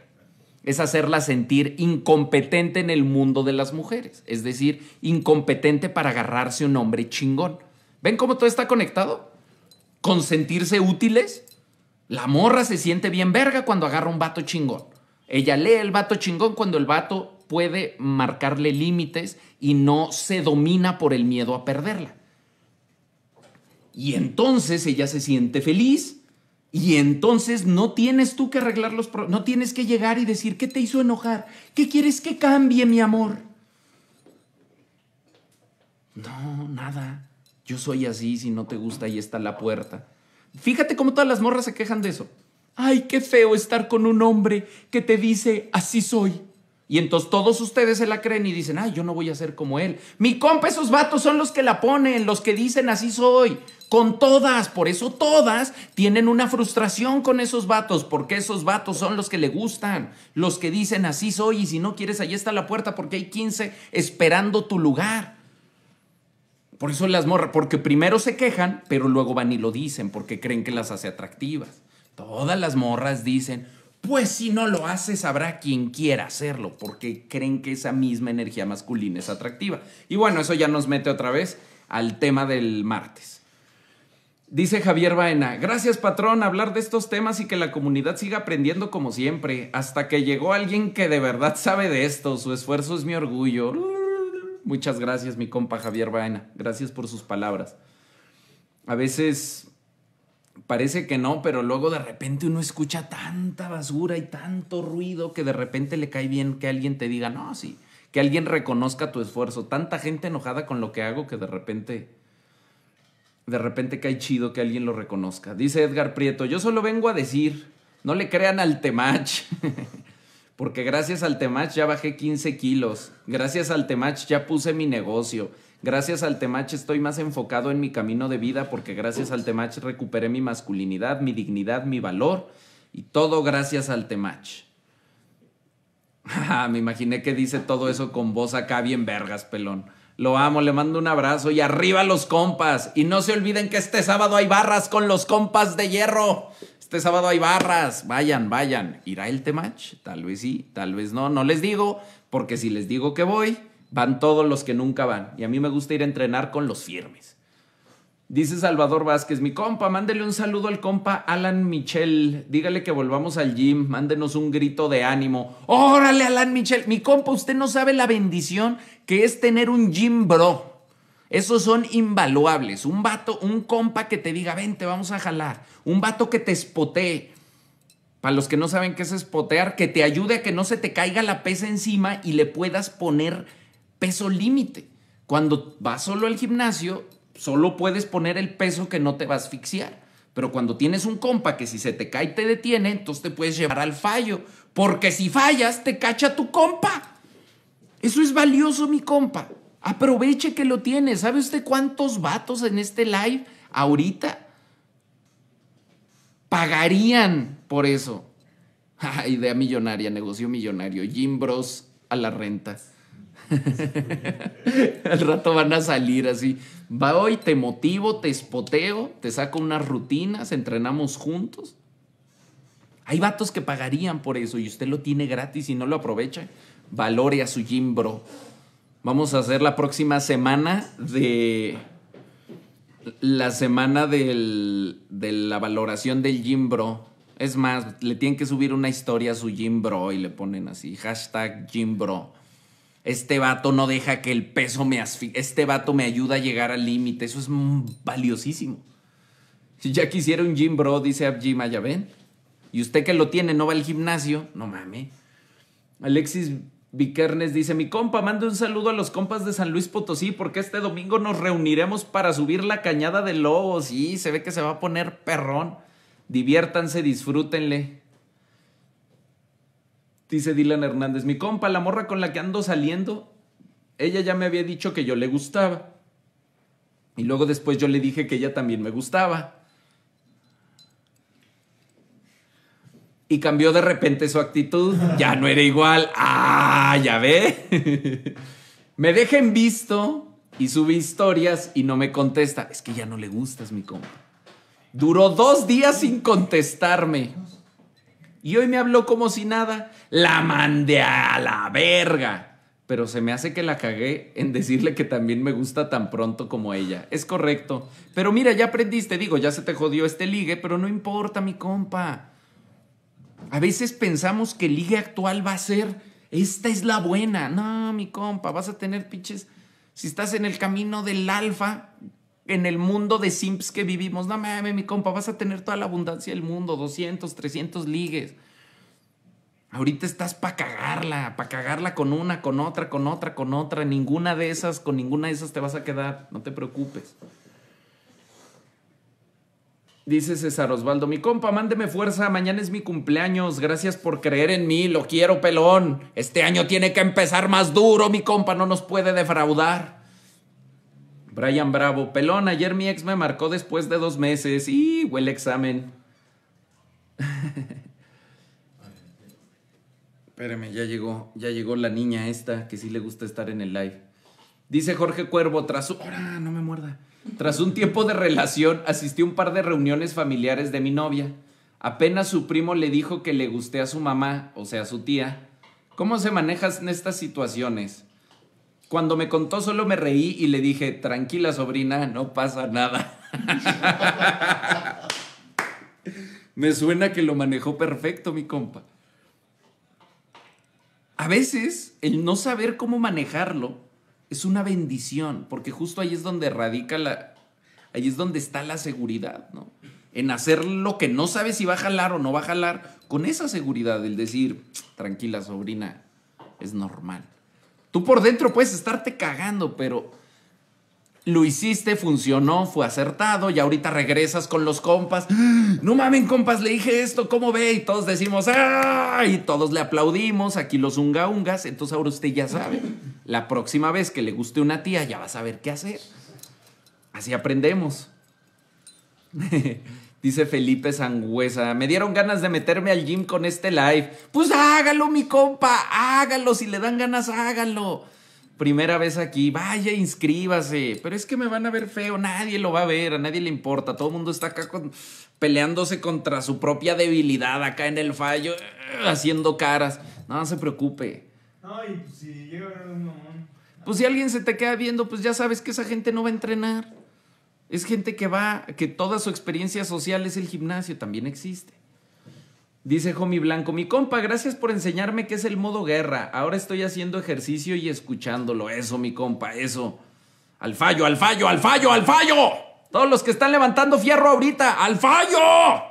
es hacerla sentir incompetente en el mundo de las mujeres, es decir, incompetente para agarrarse un hombre chingón. ¿Ven cómo todo está conectado? con sentirse útiles. La morra se siente bien verga cuando agarra un vato chingón. Ella lee el vato chingón cuando el vato puede marcarle límites y no se domina por el miedo a perderla. Y entonces ella se siente feliz y entonces no tienes tú que arreglar los problemas, no tienes que llegar y decir, ¿qué te hizo enojar? ¿Qué quieres que cambie, mi amor? No, nada yo soy así, si no te gusta, ahí está la puerta. Fíjate cómo todas las morras se quejan de eso. Ay, qué feo estar con un hombre que te dice, así soy. Y entonces todos ustedes se la creen y dicen, ay, yo no voy a ser como él. Mi compa, esos vatos son los que la ponen, los que dicen, así soy. Con todas, por eso todas tienen una frustración con esos vatos, porque esos vatos son los que le gustan, los que dicen, así soy, y si no quieres, ahí está la puerta, porque hay 15 esperando tu lugar. Por eso las morras, porque primero se quejan, pero luego van y lo dicen, porque creen que las hace atractivas. Todas las morras dicen, pues si no lo haces, habrá quien quiera hacerlo, porque creen que esa misma energía masculina es atractiva. Y bueno, eso ya nos mete otra vez al tema del martes. Dice Javier Baena, gracias patrón, hablar de estos temas y que la comunidad siga aprendiendo como siempre, hasta que llegó alguien que de verdad sabe de esto, su esfuerzo es mi orgullo. Muchas gracias, mi compa Javier Baena. Gracias por sus palabras. A veces parece que no, pero luego de repente uno escucha tanta basura y tanto ruido que de repente le cae bien que alguien te diga, no, sí, que alguien reconozca tu esfuerzo. Tanta gente enojada con lo que hago que de repente, de repente cae chido que alguien lo reconozca. Dice Edgar Prieto, yo solo vengo a decir, no le crean al temach. porque gracias al Temach ya bajé 15 kilos, gracias al Temach ya puse mi negocio, gracias al Temach estoy más enfocado en mi camino de vida, porque gracias al Temach recuperé mi masculinidad, mi dignidad, mi valor, y todo gracias al Temach. me imaginé que dice todo eso con voz acá bien vergas, pelón. Lo amo, le mando un abrazo y arriba los compas. Y no se olviden que este sábado hay barras con los compas de hierro. Este sábado hay barras, vayan, vayan. ¿Irá el Temach? Tal vez sí, tal vez no. No les digo, porque si les digo que voy, van todos los que nunca van. Y a mí me gusta ir a entrenar con los firmes. Dice Salvador Vázquez, mi compa, mándele un saludo al compa Alan Michel. Dígale que volvamos al gym, mándenos un grito de ánimo. Órale, Alan Michel, mi compa, usted no sabe la bendición que es tener un gym bro. Esos son invaluables. Un vato, un compa que te diga, ven, te vamos a jalar. Un vato que te espotee. Para los que no saben qué es espotear, que te ayude a que no se te caiga la pesa encima y le puedas poner peso límite. Cuando vas solo al gimnasio, solo puedes poner el peso que no te va a asfixiar. Pero cuando tienes un compa que si se te cae te detiene, entonces te puedes llevar al fallo. Porque si fallas, te cacha tu compa. Eso es valioso, mi compa. Aproveche que lo tiene. ¿Sabe usted cuántos vatos en este live ahorita pagarían por eso? idea millonaria, negocio millonario. Jim Bros a la renta. Al rato van a salir así. Va hoy, te motivo, te espoteo, te saco unas rutinas, entrenamos juntos. Hay vatos que pagarían por eso y usted lo tiene gratis y no lo aprovecha. Valore a su Jim Bro. Vamos a hacer la próxima semana de. La semana de la valoración del bro. Es más, le tienen que subir una historia a su bro. y le ponen así: hashtag bro. Este vato no deja que el peso me asfixie. Este vato me ayuda a llegar al límite. Eso es valiosísimo. Si ya quisiera un gym, bro, dice Abji ah, ven. Y usted que lo tiene no va al gimnasio. No mames. Alexis Vikernes dice, mi compa, mande un saludo a los compas de San Luis Potosí porque este domingo nos reuniremos para subir la cañada de lobos. Y se ve que se va a poner perrón. Diviértanse, disfrútenle. Dice Dylan Hernández, mi compa, la morra con la que ando saliendo, ella ya me había dicho que yo le gustaba. Y luego después yo le dije que ella también me gustaba. y cambió de repente su actitud. Ya no era igual. Ah, ya ve. me dejen visto y sube historias y no me contesta. Es que ya no le gustas, mi compa. Duró dos días sin contestarme. Y hoy me habló como si nada. La mandé a la verga. Pero se me hace que la cagué en decirle que también me gusta tan pronto como ella. Es correcto. Pero mira, ya aprendiste. Digo, ya se te jodió este ligue, pero no importa, mi compa. A veces pensamos que liga actual va a ser, esta es la buena. No, mi compa, vas a tener pinches. Si estás en el camino del alfa, en el mundo de simps que vivimos, no mames, mi compa, vas a tener toda la abundancia del mundo, 200, 300 ligues. Ahorita estás para cagarla, para cagarla con una, con otra, con otra, con otra. Ninguna de esas, con ninguna de esas te vas a quedar, no te preocupes. Dice César Osvaldo, mi compa, mándeme fuerza, mañana es mi cumpleaños, gracias por creer en mí, lo quiero pelón. Este año tiene que empezar más duro, mi compa, no nos puede defraudar. Brian Bravo, pelón, ayer mi ex me marcó después de dos meses y huele examen. Espérame, ya llegó, ya llegó la niña esta que sí le gusta estar en el live. Dice Jorge Cuervo, tras... ¡Hora! No me muerda. Tras un tiempo de relación, asistí a un par de reuniones familiares de mi novia. Apenas su primo le dijo que le gusté a su mamá, o sea, a su tía. ¿Cómo se manejas en estas situaciones? Cuando me contó solo me reí y le dije, tranquila sobrina, no pasa nada. me suena que lo manejó perfecto mi compa. A veces el no saber cómo manejarlo es una bendición, porque justo ahí es donde radica la, ahí es donde está la seguridad, ¿no? En hacer lo que no sabes si va a jalar o no va a jalar, con esa seguridad, el decir, tranquila sobrina, es normal. Tú por dentro puedes estarte cagando, pero lo hiciste, funcionó, fue acertado y ahorita regresas con los compas. No mamen, compas, le dije esto, ¿cómo ve? Y todos decimos, ¡ay! Y todos le aplaudimos, aquí los unga ungas. Entonces ahora usted ya sabe, la próxima vez que le guste una tía ya va a saber qué hacer. Así aprendemos. Dice Felipe Sangüesa, me dieron ganas de meterme al gym con este live. Pues hágalo, mi compa, hágalo, si le dan ganas, hágalo primera vez aquí, vaya, inscríbase, pero es que me van a ver feo, nadie lo va a ver, a nadie le importa, todo el mundo está acá peleándose contra su propia debilidad, acá en el fallo, eh, haciendo caras, no, se preocupe. Ay, si pues, pues si alguien se te queda viendo, pues ya sabes que esa gente no va a entrenar. Es gente que va, que toda su experiencia social es el gimnasio, también existe. Dice Jomi Blanco, mi compa, gracias por enseñarme qué es el modo guerra. Ahora estoy haciendo ejercicio y escuchándolo. Eso, mi compa, eso. Al fallo, al fallo, al fallo, al fallo. Todos los que están levantando fierro ahorita, al fallo.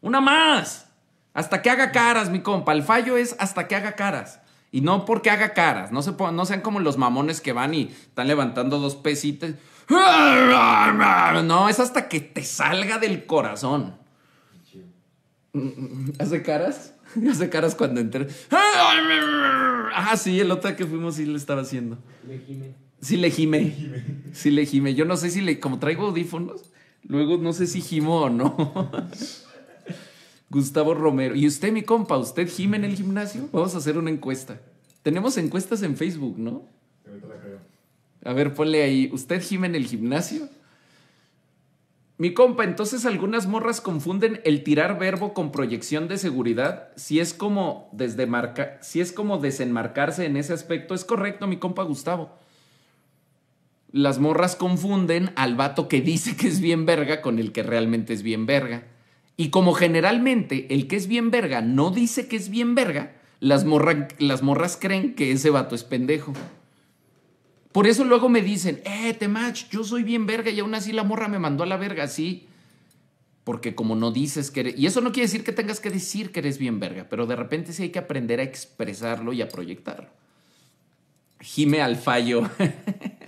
Una más. Hasta que haga caras, mi compa. El fallo es hasta que haga caras. Y no porque haga caras. No, se no sean como los mamones que van y están levantando dos pesitos No, es hasta que te salga del corazón. Hace caras. Hace caras cuando entré. Ah, sí, el otro que fuimos sí le estaba haciendo. Le gime. Sí le gime. Sí le gime. Yo no sé si le. Como traigo audífonos, luego no sé si gimo o no. Gustavo Romero. ¿Y usted, mi compa, usted gime en el gimnasio? Vamos a hacer una encuesta. Tenemos encuestas en Facebook, ¿no? A ver, ponle ahí. ¿Usted gime en el gimnasio? Mi compa, entonces algunas morras confunden el tirar verbo con proyección de seguridad. Si es como desde marca, si es como desenmarcarse en ese aspecto, es correcto, mi compa Gustavo. Las morras confunden al vato que dice que es bien verga con el que realmente es bien verga. Y como generalmente el que es bien verga no dice que es bien verga, las, las morras creen que ese vato es pendejo. Por eso luego me dicen, eh, match, yo soy bien verga y aún así la morra me mandó a la verga, sí. Porque como no dices que eres... Y eso no quiere decir que tengas que decir que eres bien verga, pero de repente sí hay que aprender a expresarlo y a proyectarlo. Jime al fallo.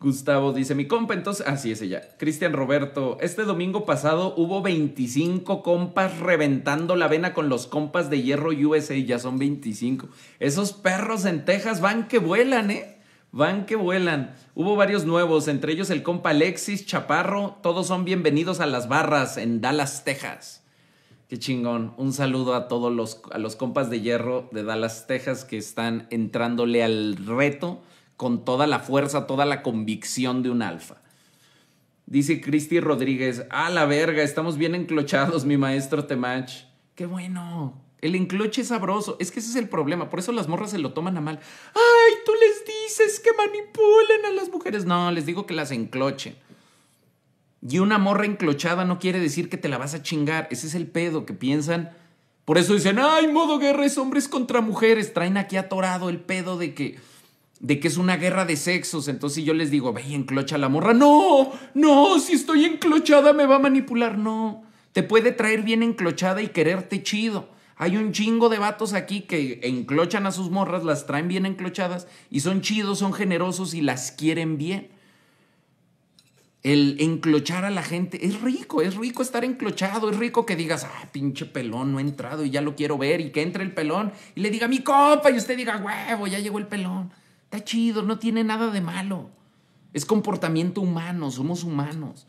Gustavo dice, mi compa, entonces, así ah, es ella. Cristian Roberto, este domingo pasado hubo 25 compas reventando la vena con los compas de Hierro USA, ya son 25. Esos perros en Texas van que vuelan, ¿eh? Van que vuelan. Hubo varios nuevos, entre ellos el compa Alexis Chaparro. Todos son bienvenidos a las barras en Dallas, Texas. Qué chingón. Un saludo a todos los, a los compas de hierro de Dallas, Texas, que están entrándole al reto con toda la fuerza, toda la convicción de un alfa. Dice Cristi Rodríguez, a la verga, estamos bien enclochados, mi maestro Temach. Qué bueno, el encloche es sabroso. Es que ese es el problema. Por eso las morras se lo toman a mal. Ay, tú les dices que manipulen a las mujeres. No, les digo que las enclochen. Y una morra enclochada no quiere decir que te la vas a chingar. Ese es el pedo que piensan. Por eso dicen, ay, modo guerra es hombres contra mujeres. Traen aquí atorado el pedo de que, de que es una guerra de sexos. Entonces yo les digo, ve enclocha a la morra. No, no, si estoy enclochada me va a manipular. No, te puede traer bien enclochada y quererte chido hay un chingo de vatos aquí que enclochan a sus morras, las traen bien enclochadas y son chidos, son generosos y las quieren bien. El enclochar a la gente es rico, es rico estar enclochado, es rico que digas, ah, pinche pelón, no he entrado y ya lo quiero ver, y que entre el pelón y le diga, mi copa y usted diga, huevo, ya llegó el pelón. Está chido, no tiene nada de malo. Es comportamiento humano, somos humanos.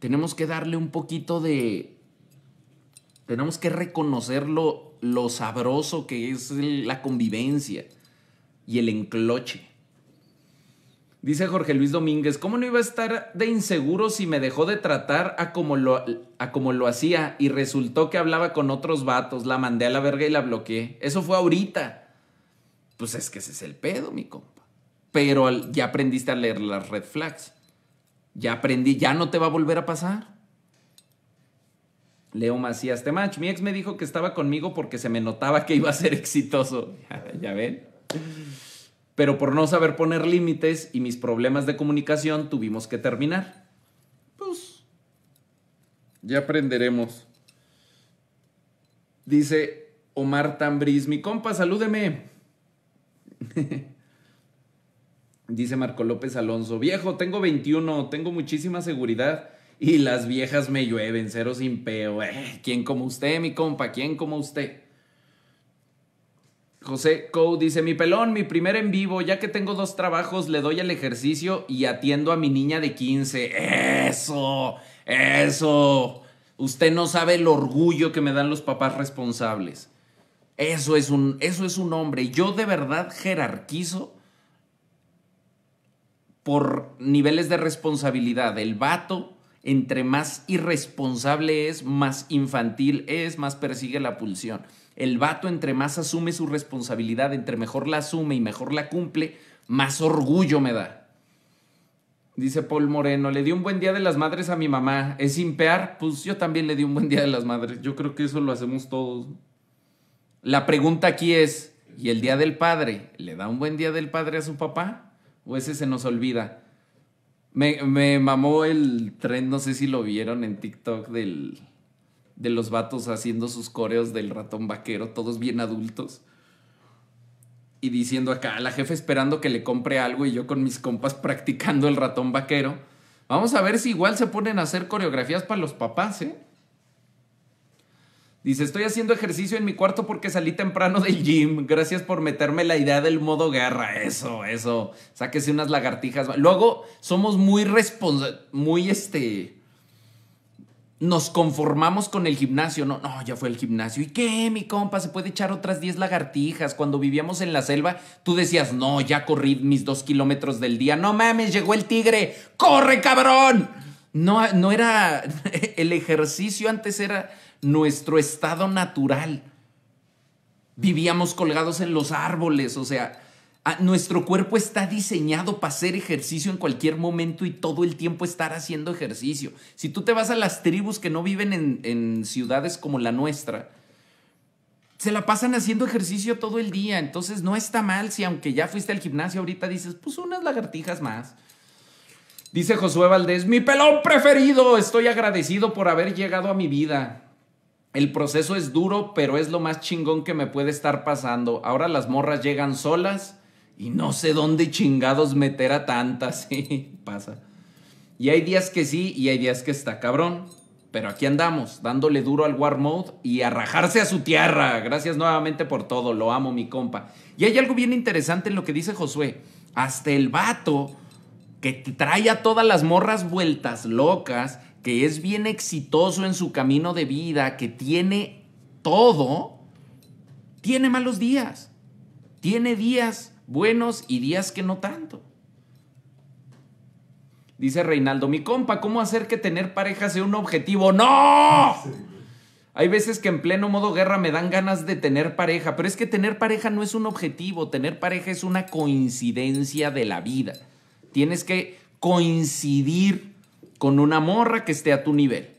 Tenemos que darle un poquito de tenemos que reconocer lo, sabroso que es la convivencia y el encloche. Dice Jorge Luis Domínguez, ¿cómo no iba a estar de inseguro si me dejó de tratar a como, lo, a como lo hacía y resultó que hablaba con otros vatos, la mandé a la verga y la bloqueé? Eso fue ahorita. Pues es que ese es el pedo, mi compa. Pero ya aprendiste a leer las red flags. Ya aprendí, ya no te va a volver a pasar. Leo Macías match. Mi ex me dijo que estaba conmigo porque se me notaba que iba a ser exitoso. ya ven. Pero por no saber poner límites y mis problemas de comunicación tuvimos que terminar. Pues ya aprenderemos. Dice Omar Tambriz, mi compa, salúdeme. Dice Marco López Alonso, viejo, tengo 21, tengo muchísima seguridad y las viejas me llueven, cero sin peo. Eh, ¿Quién como usted, mi compa? ¿Quién como usted? José Cou dice, mi pelón, mi primer en vivo, ya que tengo dos trabajos, le doy el ejercicio y atiendo a mi niña de 15. Eso, eso. Usted no sabe el orgullo que me dan los papás responsables. Eso es un, eso es un hombre. Yo de verdad jerarquizo por niveles de responsabilidad. El vato entre más irresponsable es, más infantil es, más persigue la pulsión. El vato entre más asume su responsabilidad, entre mejor la asume y mejor la cumple, más orgullo me da. Dice Paul Moreno, le di un buen día de las madres a mi mamá. ¿Es sin pear? Pues yo también le di un buen día de las madres. Yo creo que eso lo hacemos todos. La pregunta aquí es, ¿y el día del padre? ¿Le da un buen día del padre a su papá? ¿O ese se nos olvida? Me, mamó el tren, no sé si lo vieron en TikTok del, de los vatos haciendo sus coreos del ratón vaquero, todos bien adultos. Y diciendo acá, la jefa esperando que le compre algo y yo con mis compas practicando el ratón vaquero. Vamos a ver si igual se ponen a hacer coreografías para los papás, ¿eh? Dice, estoy haciendo ejercicio en mi cuarto porque salí temprano del gym. Gracias por meterme la idea del modo guerra. Eso, eso. Sáquese unas lagartijas. Luego, somos muy responsables, muy este... Nos conformamos con el gimnasio. No, no, ya fue el gimnasio. ¿Y qué, mi compa? Se puede echar otras 10 lagartijas. Cuando vivíamos en la selva, tú decías, no, ya corrí mis dos kilómetros del día. No mames, llegó el tigre. ¡Corre, cabrón! No, no era... el ejercicio antes era nuestro estado natural. Vivíamos colgados en los árboles, o sea, nuestro cuerpo está diseñado para hacer ejercicio en cualquier momento y todo el tiempo estar haciendo ejercicio. Si tú te vas a las tribus que no viven en, ciudades como la nuestra, se la pasan haciendo ejercicio todo el día. Entonces no está mal si aunque ya fuiste al gimnasio ahorita dices, pues unas lagartijas más. Dice Josué Valdés, mi pelón preferido, estoy agradecido por haber llegado a mi vida. El proceso es duro, pero es lo más chingón que me puede estar pasando. Ahora las morras llegan solas y no sé dónde chingados meter a tantas. Sí, pasa. Y hay días que sí y hay días que está cabrón. Pero aquí andamos, dándole duro al War Mode y a rajarse a su tierra. Gracias nuevamente por todo, lo amo, mi compa. Y hay algo bien interesante en lo que dice Josué. Hasta el vato que trae a todas las morras vueltas locas que es bien exitoso en su camino de vida, que tiene todo, tiene malos días. Tiene días buenos y días que no tanto. Dice Reinaldo, mi compa, ¿cómo hacer que tener pareja sea un objetivo? ¡No! Hay veces que en pleno modo guerra me dan ganas de tener pareja, pero es que tener pareja no es un objetivo, tener pareja es una coincidencia de la vida. Tienes que coincidir con una morra que esté a tu nivel.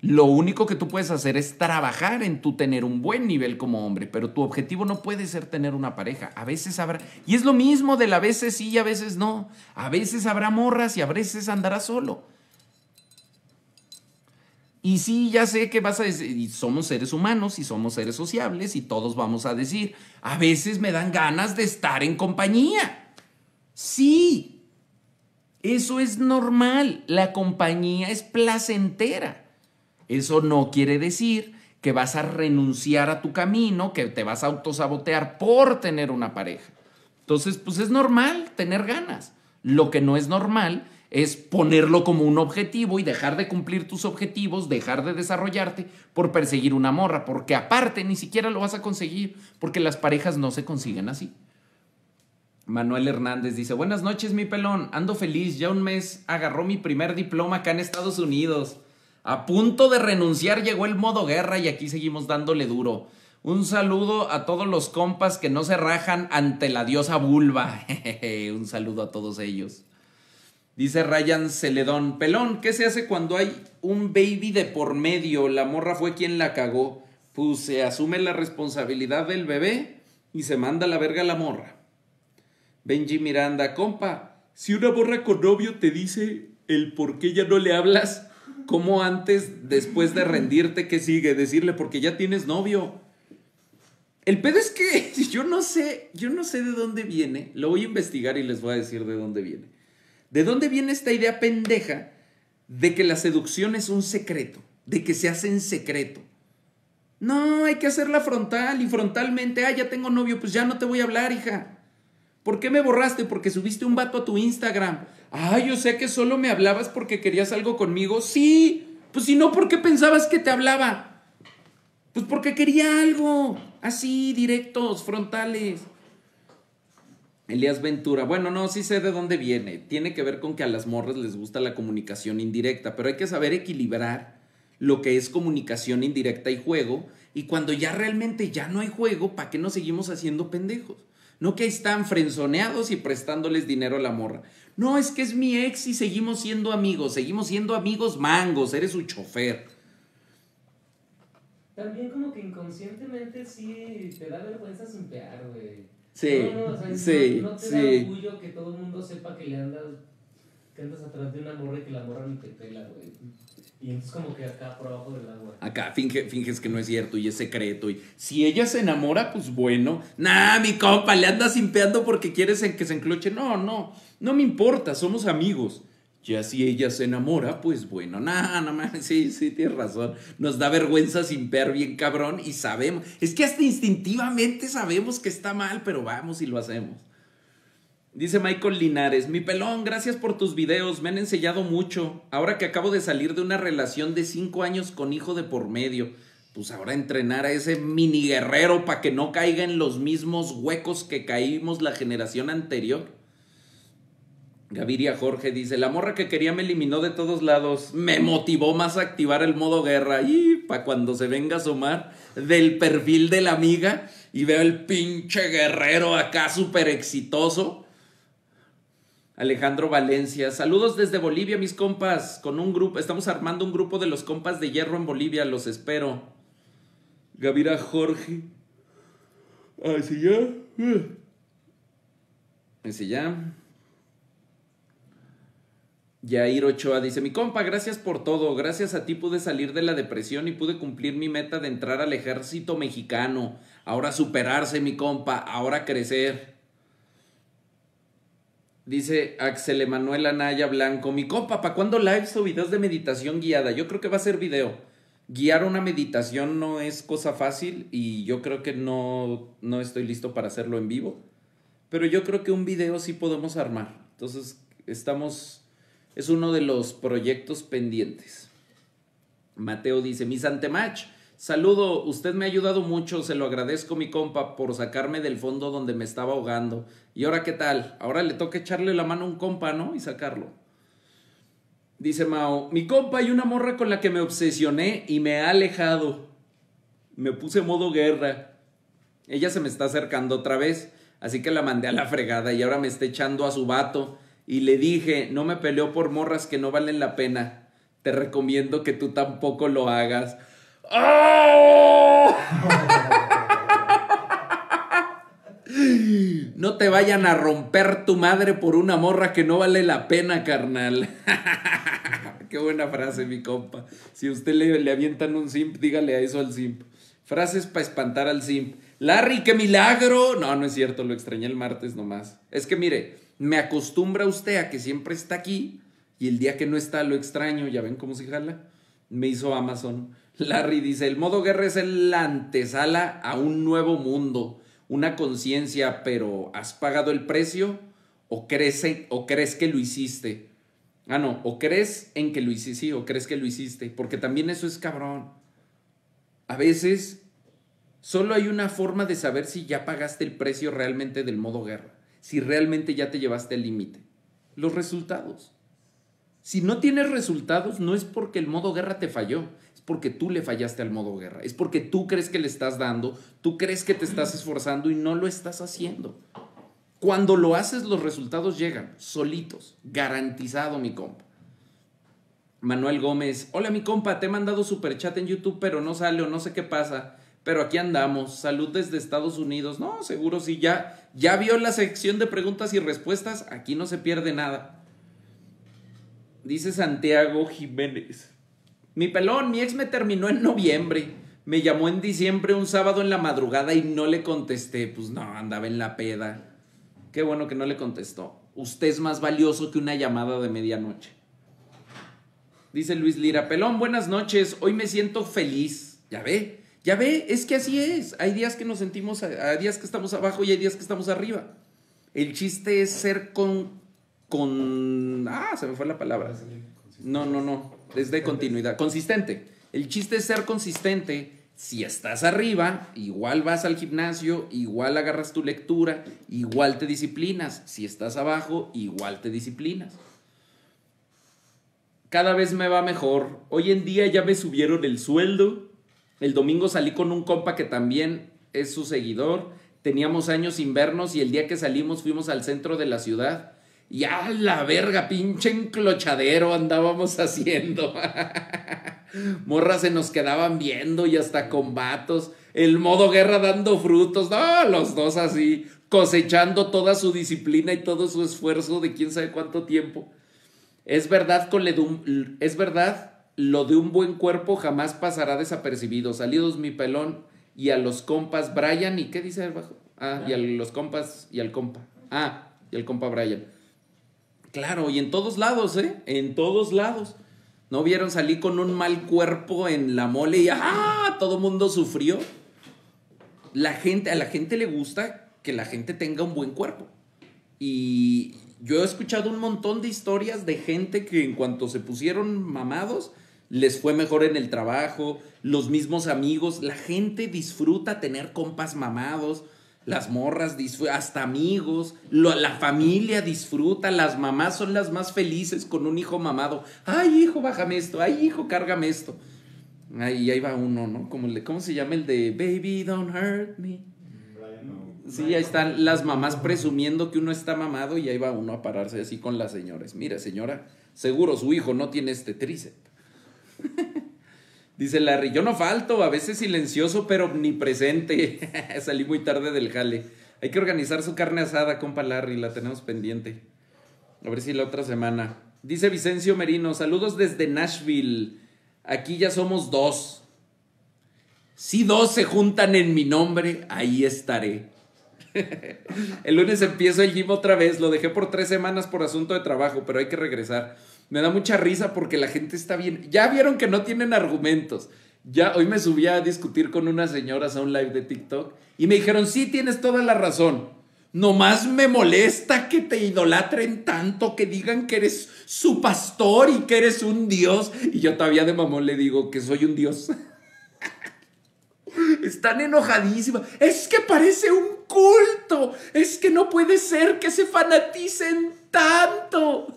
Lo único que tú puedes hacer es trabajar en tu tener un buen nivel como hombre, pero tu objetivo no puede ser tener una pareja. A veces habrá, y es lo mismo del a veces sí y a veces no. A veces habrá morras y a veces andará solo. Y sí, ya sé que vas a decir, y somos seres humanos y somos seres sociables y todos vamos a decir, a veces me dan ganas de estar en compañía. Sí, eso es normal, la compañía es placentera. Eso no quiere decir que vas a renunciar a tu camino, que te vas a autosabotear por tener una pareja. Entonces, pues es normal tener ganas. Lo que no es normal es ponerlo como un objetivo y dejar de cumplir tus objetivos, dejar de desarrollarte por perseguir una morra, porque aparte ni siquiera lo vas a conseguir, porque las parejas no se consiguen así. Manuel Hernández dice, buenas noches mi pelón, ando feliz, ya un mes agarró mi primer diploma acá en Estados Unidos. A punto de renunciar llegó el modo guerra y aquí seguimos dándole duro. Un saludo a todos los compas que no se rajan ante la diosa vulva. un saludo a todos ellos. Dice Ryan Celedón, pelón, ¿qué se hace cuando hay un baby de por medio? La morra fue quien la cagó. Pues se asume la responsabilidad del bebé y se manda la verga a la morra. Benji Miranda, compa, si una borra con novio te dice el por qué ya no le hablas, como antes, después de rendirte, qué sigue? Decirle porque ya tienes novio. El pedo es que yo no sé, yo no sé de dónde viene. Lo voy a investigar y les voy a decir de dónde viene. ¿De dónde viene esta idea pendeja de que la seducción es un secreto? De que se hace en secreto. No, hay que hacerla frontal y frontalmente. Ah, ya tengo novio, pues ya no te voy a hablar, hija. ¿Por qué me borraste? Porque subiste un vato a tu Instagram. Ah, yo sé que solo me hablabas porque querías algo conmigo. Sí, pues si no, ¿por qué pensabas que te hablaba? Pues porque quería algo. Así, directos, frontales. Elías Ventura. Bueno, no, sí sé de dónde viene. Tiene que ver con que a las morras les gusta la comunicación indirecta, pero hay que saber equilibrar lo que es comunicación indirecta y juego. Y cuando ya realmente ya no hay juego, ¿para qué nos seguimos haciendo pendejos? No que están frenzoneados y prestándoles dinero a la morra. No, es que es mi ex y seguimos siendo amigos, seguimos siendo amigos mangos, eres su chofer. También como que inconscientemente sí te da vergüenza sin pear, güey. Sí, no, sí, no, te da orgullo que todo el mundo sepa que le andas, que andas atrás de una morra y que la morra ni te pela, güey. Y entonces como que acá por abajo del agua. Acá finge, finges que no es cierto y es secreto. Y si ella se enamora, pues bueno. Nah, mi compa, le andas Impeando porque quieres que se encloche. No, no, no me importa, somos amigos. Ya si ella se enamora, pues bueno, nada, nada más, sí, sí, tienes razón. Nos da vergüenza sin bien cabrón y sabemos. Es que hasta instintivamente sabemos que está mal, pero vamos y lo hacemos. Dice Michael Linares, mi pelón, gracias por tus videos, me han enseñado mucho. Ahora que acabo de salir de una relación de cinco años con hijo de por medio, pues ahora entrenar a ese mini guerrero para que no caiga en los mismos huecos que caímos la generación anterior. Gaviria Jorge dice, la morra que quería me eliminó de todos lados, me motivó más a activar el modo guerra y para cuando se venga a asomar del perfil de la amiga y veo el pinche guerrero acá súper exitoso Alejandro Valencia. Saludos desde Bolivia, mis compas. Con un grupo, estamos armando un grupo de los compas de hierro en Bolivia, los espero. Gavira Jorge. ese ya. Ese eh, ya. Yair Ochoa dice, mi compa, gracias por todo, gracias a ti pude salir de la depresión y pude cumplir mi meta de entrar al ejército mexicano, ahora superarse mi compa, ahora crecer. Dice Axel Emanuel Anaya Blanco, mi copa, ¿para cuándo lives o videos de meditación guiada? Yo creo que va a ser video. Guiar una meditación no es cosa fácil y yo creo que no, no estoy listo para hacerlo en vivo. Pero yo creo que un video sí podemos armar. Entonces, estamos, es uno de los proyectos pendientes. Mateo dice, mis Santemach, Saludo, usted me ha ayudado mucho, se lo agradezco mi compa por sacarme del fondo donde me estaba ahogando. ¿Y ahora qué tal? Ahora le toca echarle la mano a un compa, ¿no? Y sacarlo. Dice Mao, mi compa hay una morra con la que me obsesioné y me ha alejado. Me puse modo guerra. Ella se me está acercando otra vez, así que la mandé a la fregada y ahora me está echando a su vato. Y le dije, no me peleo por morras que no valen la pena. Te recomiendo que tú tampoco lo hagas. ¡Oh! No te vayan a romper tu madre por una morra que no vale la pena, carnal. Qué buena frase, mi compa. Si usted le, le avientan un simp, dígale a eso al simp. Frases para espantar al simp. Larry, qué milagro. No, no es cierto, lo extrañé el martes nomás. Es que mire, me acostumbra usted a que siempre está aquí y el día que no está lo extraño. Ya ven cómo se jala. Me hizo Amazon. Larry dice, el modo guerra es la antesala a un nuevo mundo, una conciencia, pero ¿has pagado el precio? ¿O crees, ¿O crees que lo hiciste? Ah, no, o crees en que lo hiciste, sí, o crees que lo hiciste, porque también eso es cabrón. A veces solo hay una forma de saber si ya pagaste el precio realmente del modo guerra, si realmente ya te llevaste al límite. Los resultados. Si no tienes resultados, no es porque el modo guerra te falló, porque tú le fallaste al modo guerra, es porque tú crees que le estás dando, tú crees que te estás esforzando y no lo estás haciendo. Cuando lo haces, los resultados llegan solitos, garantizado, mi compa. Manuel Gómez, hola mi compa, te he mandado super chat en YouTube, pero no sale o no sé qué pasa, pero aquí andamos. Salud desde Estados Unidos. No, seguro sí, ya, ya vio la sección de preguntas y respuestas, aquí no se pierde nada. Dice Santiago Jiménez. Mi pelón, mi ex me terminó en noviembre. Me llamó en diciembre un sábado en la madrugada y no le contesté. Pues no, andaba en la peda. Qué bueno que no le contestó. Usted es más valioso que una llamada de medianoche. Dice Luis Lira, pelón, buenas noches. Hoy me siento feliz. Ya ve, ya ve, es que así es. Hay días que nos sentimos, hay días que estamos abajo y hay días que estamos arriba. El chiste es ser con... con ah, se me fue la palabra. No, no, no es de continuidad, consistente. El chiste es ser consistente. Si estás arriba, igual vas al gimnasio, igual agarras tu lectura, igual te disciplinas. Si estás abajo, igual te disciplinas. Cada vez me va mejor. Hoy en día ya me subieron el sueldo. El domingo salí con un compa que también es su seguidor. Teníamos años invernos y el día que salimos fuimos al centro de la ciudad y a la verga, pinche enclochadero andábamos haciendo. Morras se nos quedaban viendo y hasta combatos. El modo guerra dando frutos. No, los dos así, cosechando toda su disciplina y todo su esfuerzo de quién sabe cuánto tiempo. Es verdad, con es verdad, lo de un buen cuerpo jamás pasará desapercibido. Salidos mi pelón y a los compas Brian. ¿Y qué dice abajo? Ah, y a los compas y al compa. Ah, y al compa Brian. Claro, y en todos lados, ¿eh? En todos lados. ¿No vieron? salir con un mal cuerpo en la mole y ¡ah! Todo mundo sufrió. La gente, a la gente le gusta que la gente tenga un buen cuerpo. Y yo he escuchado un montón de historias de gente que en cuanto se pusieron mamados, les fue mejor en el trabajo, los mismos amigos, la gente disfruta tener compas mamados, las morras, hasta amigos, lo, la familia disfruta, las mamás son las más felices con un hijo mamado. Ay, hijo, bájame esto, ay, hijo, cárgame esto. ahí va uno, ¿no? Como el ¿Cómo se llama el de Baby, don't hurt me? Sí, ahí están las mamás presumiendo que uno está mamado y ahí va uno a pararse así con las señores. Mira, señora, seguro su hijo no tiene este tríceps. Dice Larry, yo no falto, a veces silencioso, pero omnipresente. Salí muy tarde del jale. Hay que organizar su carne asada, compa Larry, la tenemos pendiente. A ver si la otra semana. Dice Vicencio Merino, saludos desde Nashville. Aquí ya somos dos. Si dos se juntan en mi nombre, ahí estaré. el lunes empiezo el gym otra vez, lo dejé por tres semanas por asunto de trabajo, pero hay que regresar me da mucha risa porque la gente está bien. Ya vieron que no tienen argumentos. Ya hoy me subí a discutir con unas señoras a un live de TikTok y me dijeron, sí, tienes toda la razón. Nomás me molesta que te idolatren tanto, que digan que eres su pastor y que eres un dios. Y yo todavía de mamón le digo que soy un dios. Están enojadísimas. Es que parece un culto. Es que no puede ser que se fanaticen tanto.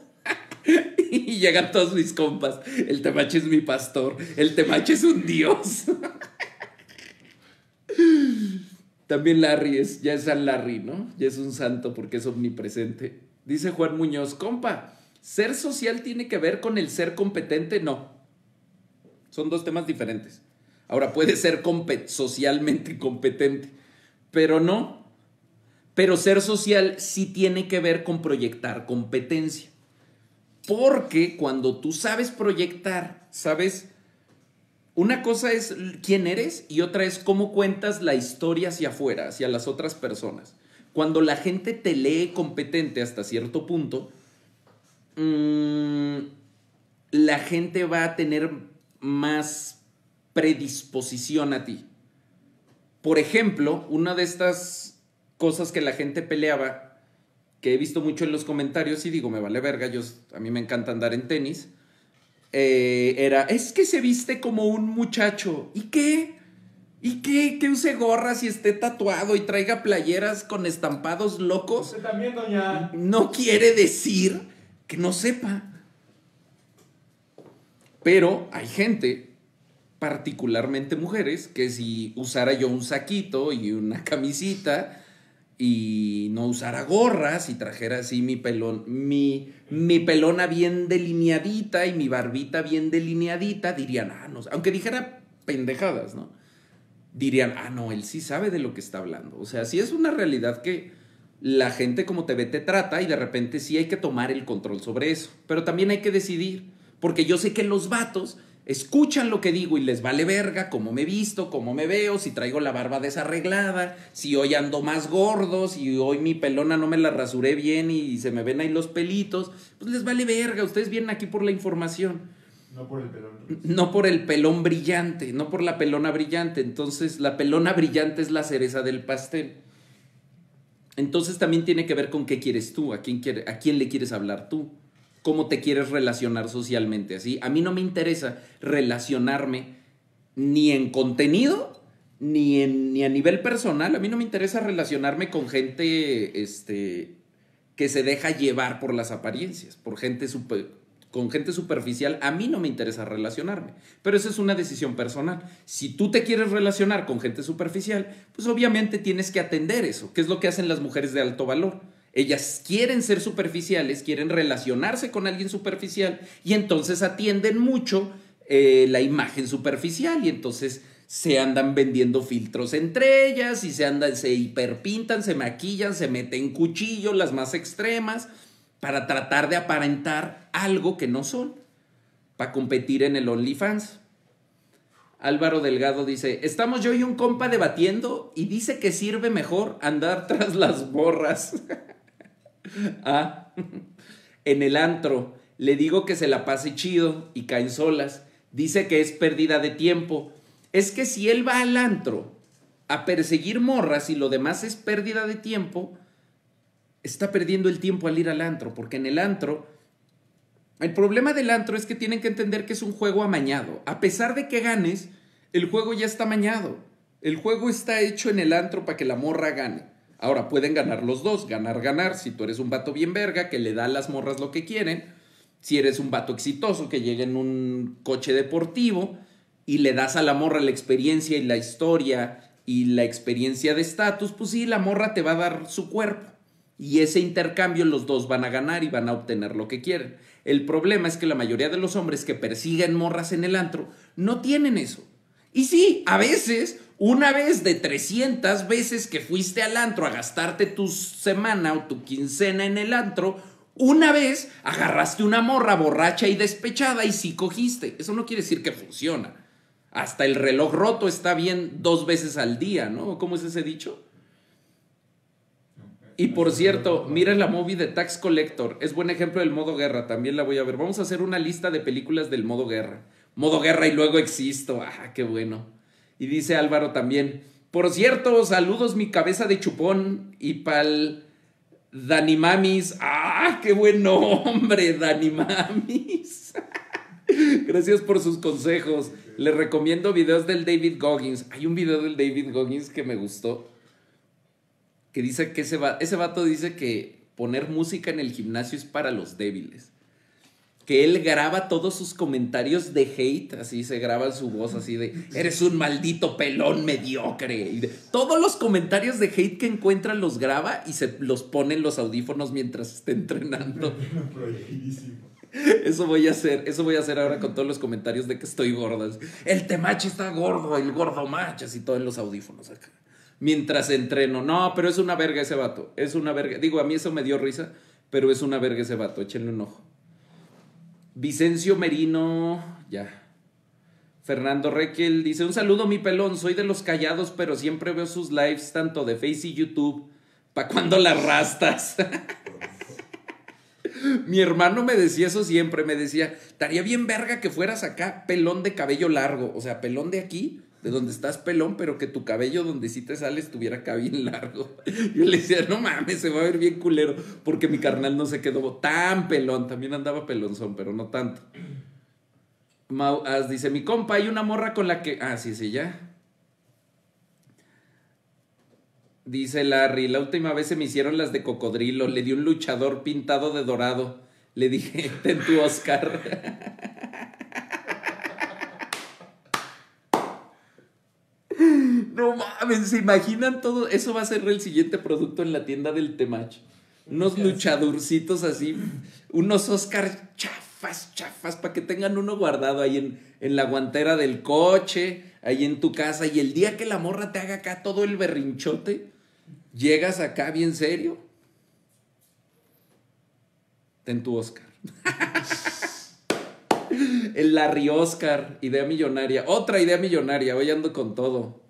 Y llegan todos mis compas. El temache es mi pastor. El temache es un dios. También Larry es, ya es San Larry, ¿no? Ya es un santo porque es omnipresente. Dice Juan Muñoz, compa, ¿ser social tiene que ver con el ser competente? No. Son dos temas diferentes. Ahora, puede ser socialmente competente, pero no. Pero ser social sí tiene que ver con proyectar competencia. Porque cuando tú sabes proyectar, sabes, una cosa es quién eres y otra es cómo cuentas la historia hacia afuera, hacia las otras personas. Cuando la gente te lee competente hasta cierto punto, mm, la gente va a tener más predisposición a ti. Por ejemplo, una de estas cosas que la gente peleaba que he visto mucho en los comentarios y digo, me vale verga, yo, a mí me encanta andar en tenis, eh, era, es que se viste como un muchacho. ¿Y qué? ¿Y qué? ¿Que use gorras y esté tatuado y traiga playeras con estampados locos? No quiere decir que no sepa. Pero hay gente, particularmente mujeres, que si usara yo un saquito y una camisita y no usara gorras y trajera así mi pelón, mi, mi pelona bien delineadita y mi barbita bien delineadita, dirían, ah, no, aunque dijera pendejadas, ¿no? Dirían, ah, no, él sí sabe de lo que está hablando. O sea, sí es una realidad que la gente como te ve te trata y de repente sí hay que tomar el control sobre eso, pero también hay que decidir, porque yo sé que los vatos escuchan lo que digo y les vale verga cómo me visto, cómo me veo, si traigo la barba desarreglada, si hoy ando más gordo, si hoy mi pelona no me la rasuré bien y se me ven ahí los pelitos, pues les vale verga, ustedes vienen aquí por la información. No por el pelón. No por el pelón brillante, no por la pelona brillante. Entonces, la pelona brillante es la cereza del pastel. Entonces también tiene que ver con qué quieres tú, a quién, quiere, a quién le quieres hablar tú cómo te quieres relacionar socialmente. Así, a mí no me interesa relacionarme ni en contenido, ni, en, ni a nivel personal. A mí no me interesa relacionarme con gente este, que se deja llevar por las apariencias, por gente con gente superficial. A mí no me interesa relacionarme, pero esa es una decisión personal. Si tú te quieres relacionar con gente superficial, pues obviamente tienes que atender eso, que es lo que hacen las mujeres de alto valor ellas quieren ser superficiales, quieren relacionarse con alguien superficial y entonces atienden mucho eh, la imagen superficial y entonces se andan vendiendo filtros entre ellas y se andan, se hiperpintan, se maquillan, se meten cuchillos, las más extremas, para tratar de aparentar algo que no son, para competir en el OnlyFans. Álvaro Delgado dice, estamos yo y un compa debatiendo y dice que sirve mejor andar tras las borras. Ah, en el antro. Le digo que se la pase chido y caen solas. Dice que es pérdida de tiempo. Es que si él va al antro a perseguir morras y lo demás es pérdida de tiempo, está perdiendo el tiempo al ir al antro, porque en el antro... El problema del antro es que tienen que entender que es un juego amañado. A pesar de que ganes, el juego ya está amañado. El juego está hecho en el antro para que la morra gane. Ahora, pueden ganar los dos, ganar, ganar. Si tú eres un vato bien verga, que le da a las morras lo que quieren. Si eres un vato exitoso, que llega en un coche deportivo y le das a la morra la experiencia y la historia y la experiencia de estatus, pues sí, la morra te va a dar su cuerpo. Y ese intercambio los dos van a ganar y van a obtener lo que quieren. El problema es que la mayoría de los hombres que persiguen morras en el antro no tienen eso. Y sí, a veces una vez de 300 veces que fuiste al antro a gastarte tu semana o tu quincena en el antro, una vez agarraste una morra borracha y despechada y sí cogiste. Eso no quiere decir que funciona. Hasta el reloj roto está bien dos veces al día, ¿no? ¿Cómo es ese dicho? Y por cierto, mira la movie de Tax Collector. Es buen ejemplo del modo guerra. También la voy a ver. Vamos a hacer una lista de películas del modo guerra. Modo guerra y luego existo. Ah, qué bueno. Y dice Álvaro también, por cierto, saludos mi cabeza de chupón y pal Mamis. ¡Ah, qué buen nombre, Danimamis! Gracias por sus consejos. Les recomiendo videos del David Goggins. Hay un video del David Goggins que me gustó. Que dice que ese vato dice que poner música en el gimnasio es para los débiles que él graba todos sus comentarios de hate, así se graba su voz así de, eres un maldito pelón mediocre. Y todos los comentarios de hate que encuentra los graba y se los pone en los audífonos mientras está entrenando. Eso voy a hacer, eso voy a hacer ahora con todos los comentarios de que estoy gordo. El temache está gordo, el gordo macho, así todo en los audífonos acá. Mientras entreno, no, pero es una verga ese vato, es una verga. Digo, a mí eso me dio risa, pero es una verga ese vato, échenle un ojo. Vicencio Merino, ya. Fernando Requel dice, un saludo mi pelón, soy de los callados, pero siempre veo sus lives tanto de Face y YouTube. ¿Para cuando las rastas? mi hermano me decía eso siempre, me decía, estaría bien verga que fueras acá pelón de cabello largo, o sea, pelón de aquí donde estás pelón, pero que tu cabello donde sí te sale estuviera acá bien largo. Yo le decía, no mames, se va a ver bien culero, porque mi carnal no se quedó tan pelón, también andaba pelonzón, pero no tanto. Mau dice, mi compa, hay una morra con la que... Ah, sí, sí, ya. Dice Larry, la última vez se me hicieron las de cocodrilo, le di un luchador pintado de dorado. Le dije, ten tu Oscar. No mames, se imaginan todo. Eso va a ser el siguiente producto en la tienda del Temach. Unos luchadurcitos así, unos Oscar chafas, chafas, para que tengan uno guardado ahí en, la guantera del coche, ahí en tu casa. Y el día que la morra te haga acá todo el berrinchote, llegas acá bien serio. Ten tu Oscar. El Larry Oscar, idea millonaria. Otra idea millonaria, hoy ando con todo.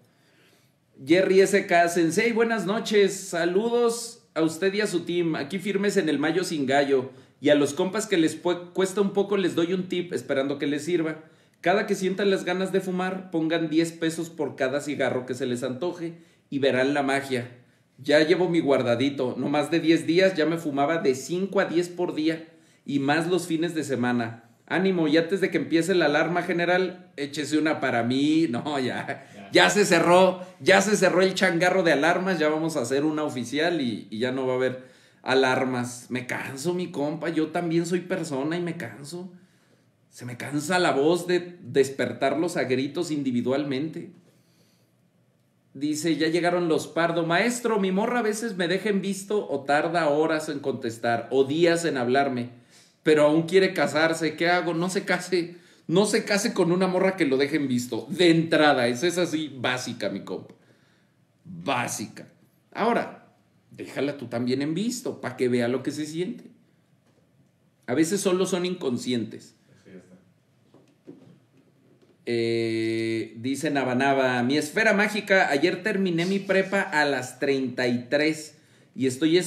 Jerry SK Sensei, buenas noches. Saludos a usted y a su team. Aquí firmes en el Mayo sin gallo. Y a los compas que les cuesta un poco les doy un tip esperando que les sirva. Cada que sientan las ganas de fumar, pongan 10 pesos por cada cigarro que se les antoje y verán la magia. Ya llevo mi guardadito. No más de 10 días ya me fumaba de 5 a 10 por día y más los fines de semana ánimo, y antes de que empiece la alarma general, échese una para mí. No, ya, ya se cerró, ya se cerró el changarro de alarmas, ya vamos a hacer una oficial y, ya no va a haber alarmas. Me canso, mi compa, yo también soy persona y me canso. Se me cansa la voz de despertarlos a gritos individualmente. Dice, ya llegaron los pardo. Maestro, mi morra a veces me deja en visto o tarda horas en contestar o días en hablarme pero aún quiere casarse, ¿qué hago? No se case, no se case con una morra que lo dejen visto, de entrada, esa es así, básica, mi compa, básica. Ahora, déjala tú también en visto, para que vea lo que se siente. A veces solo son inconscientes. Eh, dice Nabanaba, mi esfera mágica, ayer terminé mi prepa a las 33 y estoy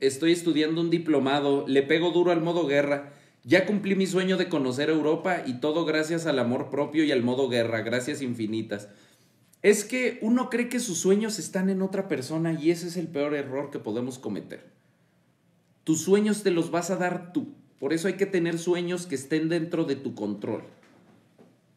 estoy estudiando un diplomado, le pego duro al modo guerra. Ya cumplí mi sueño de conocer Europa y todo gracias al amor propio y al modo guerra, gracias infinitas. Es que uno cree que sus sueños están en otra persona y ese es el peor error que podemos cometer. Tus sueños te los vas a dar tú. Por eso hay que tener sueños que estén dentro de tu control.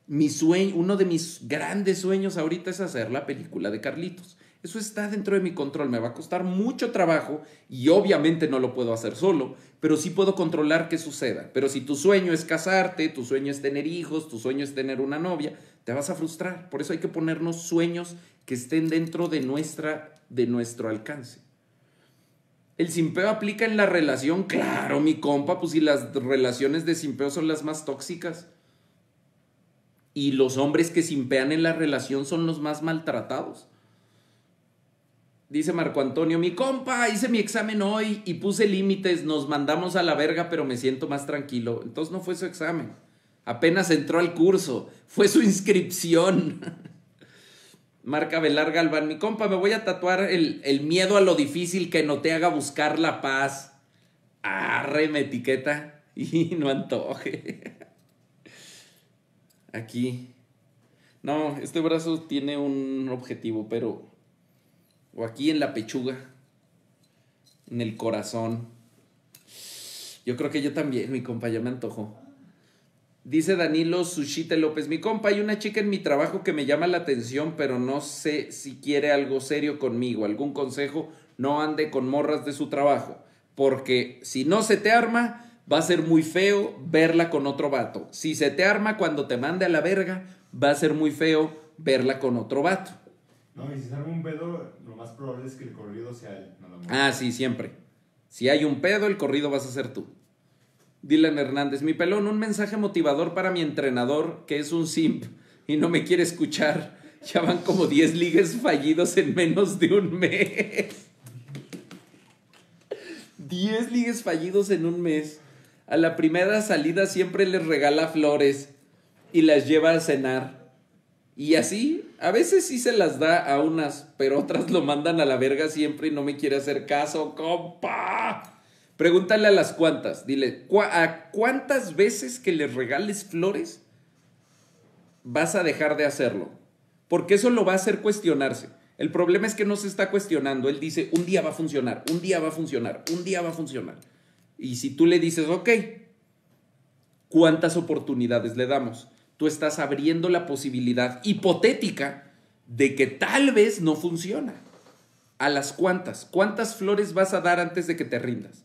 Mi sueño, uno de mis grandes sueños ahorita es hacer la película de Carlitos. Eso está dentro de mi control, me va a costar mucho trabajo y obviamente no lo puedo hacer solo, pero sí puedo controlar que suceda. Pero si tu sueño es casarte, tu sueño es tener hijos, tu sueño es tener una novia, te vas a frustrar. Por eso hay que ponernos sueños que estén dentro de, nuestra, de nuestro alcance. El simpeo aplica en la relación, claro, mi compa, pues si las relaciones de simpeo son las más tóxicas. Y los hombres que simpean en la relación son los más maltratados. Dice Marco Antonio, mi compa, hice mi examen hoy y puse límites, nos mandamos a la verga, pero me siento más tranquilo. Entonces no fue su examen. Apenas entró al curso, fue su inscripción. Marca Velar Galván, mi compa, me voy a tatuar el, el, miedo a lo difícil que no te haga buscar la paz. Arre, me etiqueta y no antoje. Aquí. No, este brazo tiene un objetivo, pero o aquí en la pechuga, en el corazón. Yo creo que yo también, mi compa, ya me antojó. Dice Danilo Sushite López, mi compa, hay una chica en mi trabajo que me llama la atención, pero no sé si quiere algo serio conmigo, algún consejo, no ande con morras de su trabajo, porque si no se te arma, va a ser muy feo verla con otro vato. Si se te arma cuando te mande a la verga, va a ser muy feo verla con otro vato. No, y si salgo un pedo, lo más probable es que el corrido sea él. ah, sí, siempre. Si hay un pedo, el corrido vas a ser tú. Dylan Hernández, mi pelón, un mensaje motivador para mi entrenador, que es un simp y no me quiere escuchar. Ya van como 10 ligues fallidos en menos de un mes. 10 ligues fallidos en un mes. A la primera salida siempre les regala flores y las lleva a cenar. Y así a veces sí se las da a unas, pero otras lo mandan a la verga siempre y no me quiere hacer caso, compa. Pregúntale a las cuantas, dile, ¿a cuántas veces que le regales flores vas a dejar de hacerlo? Porque eso lo va a hacer cuestionarse. El problema es que no se está cuestionando. Él dice, un día va a funcionar, un día va a funcionar, un día va a funcionar. Y si tú le dices, ok, ¿cuántas oportunidades le damos? tú estás abriendo la posibilidad hipotética de que tal vez no funciona. ¿A las cuantas? ¿Cuántas flores vas a dar antes de que te rindas?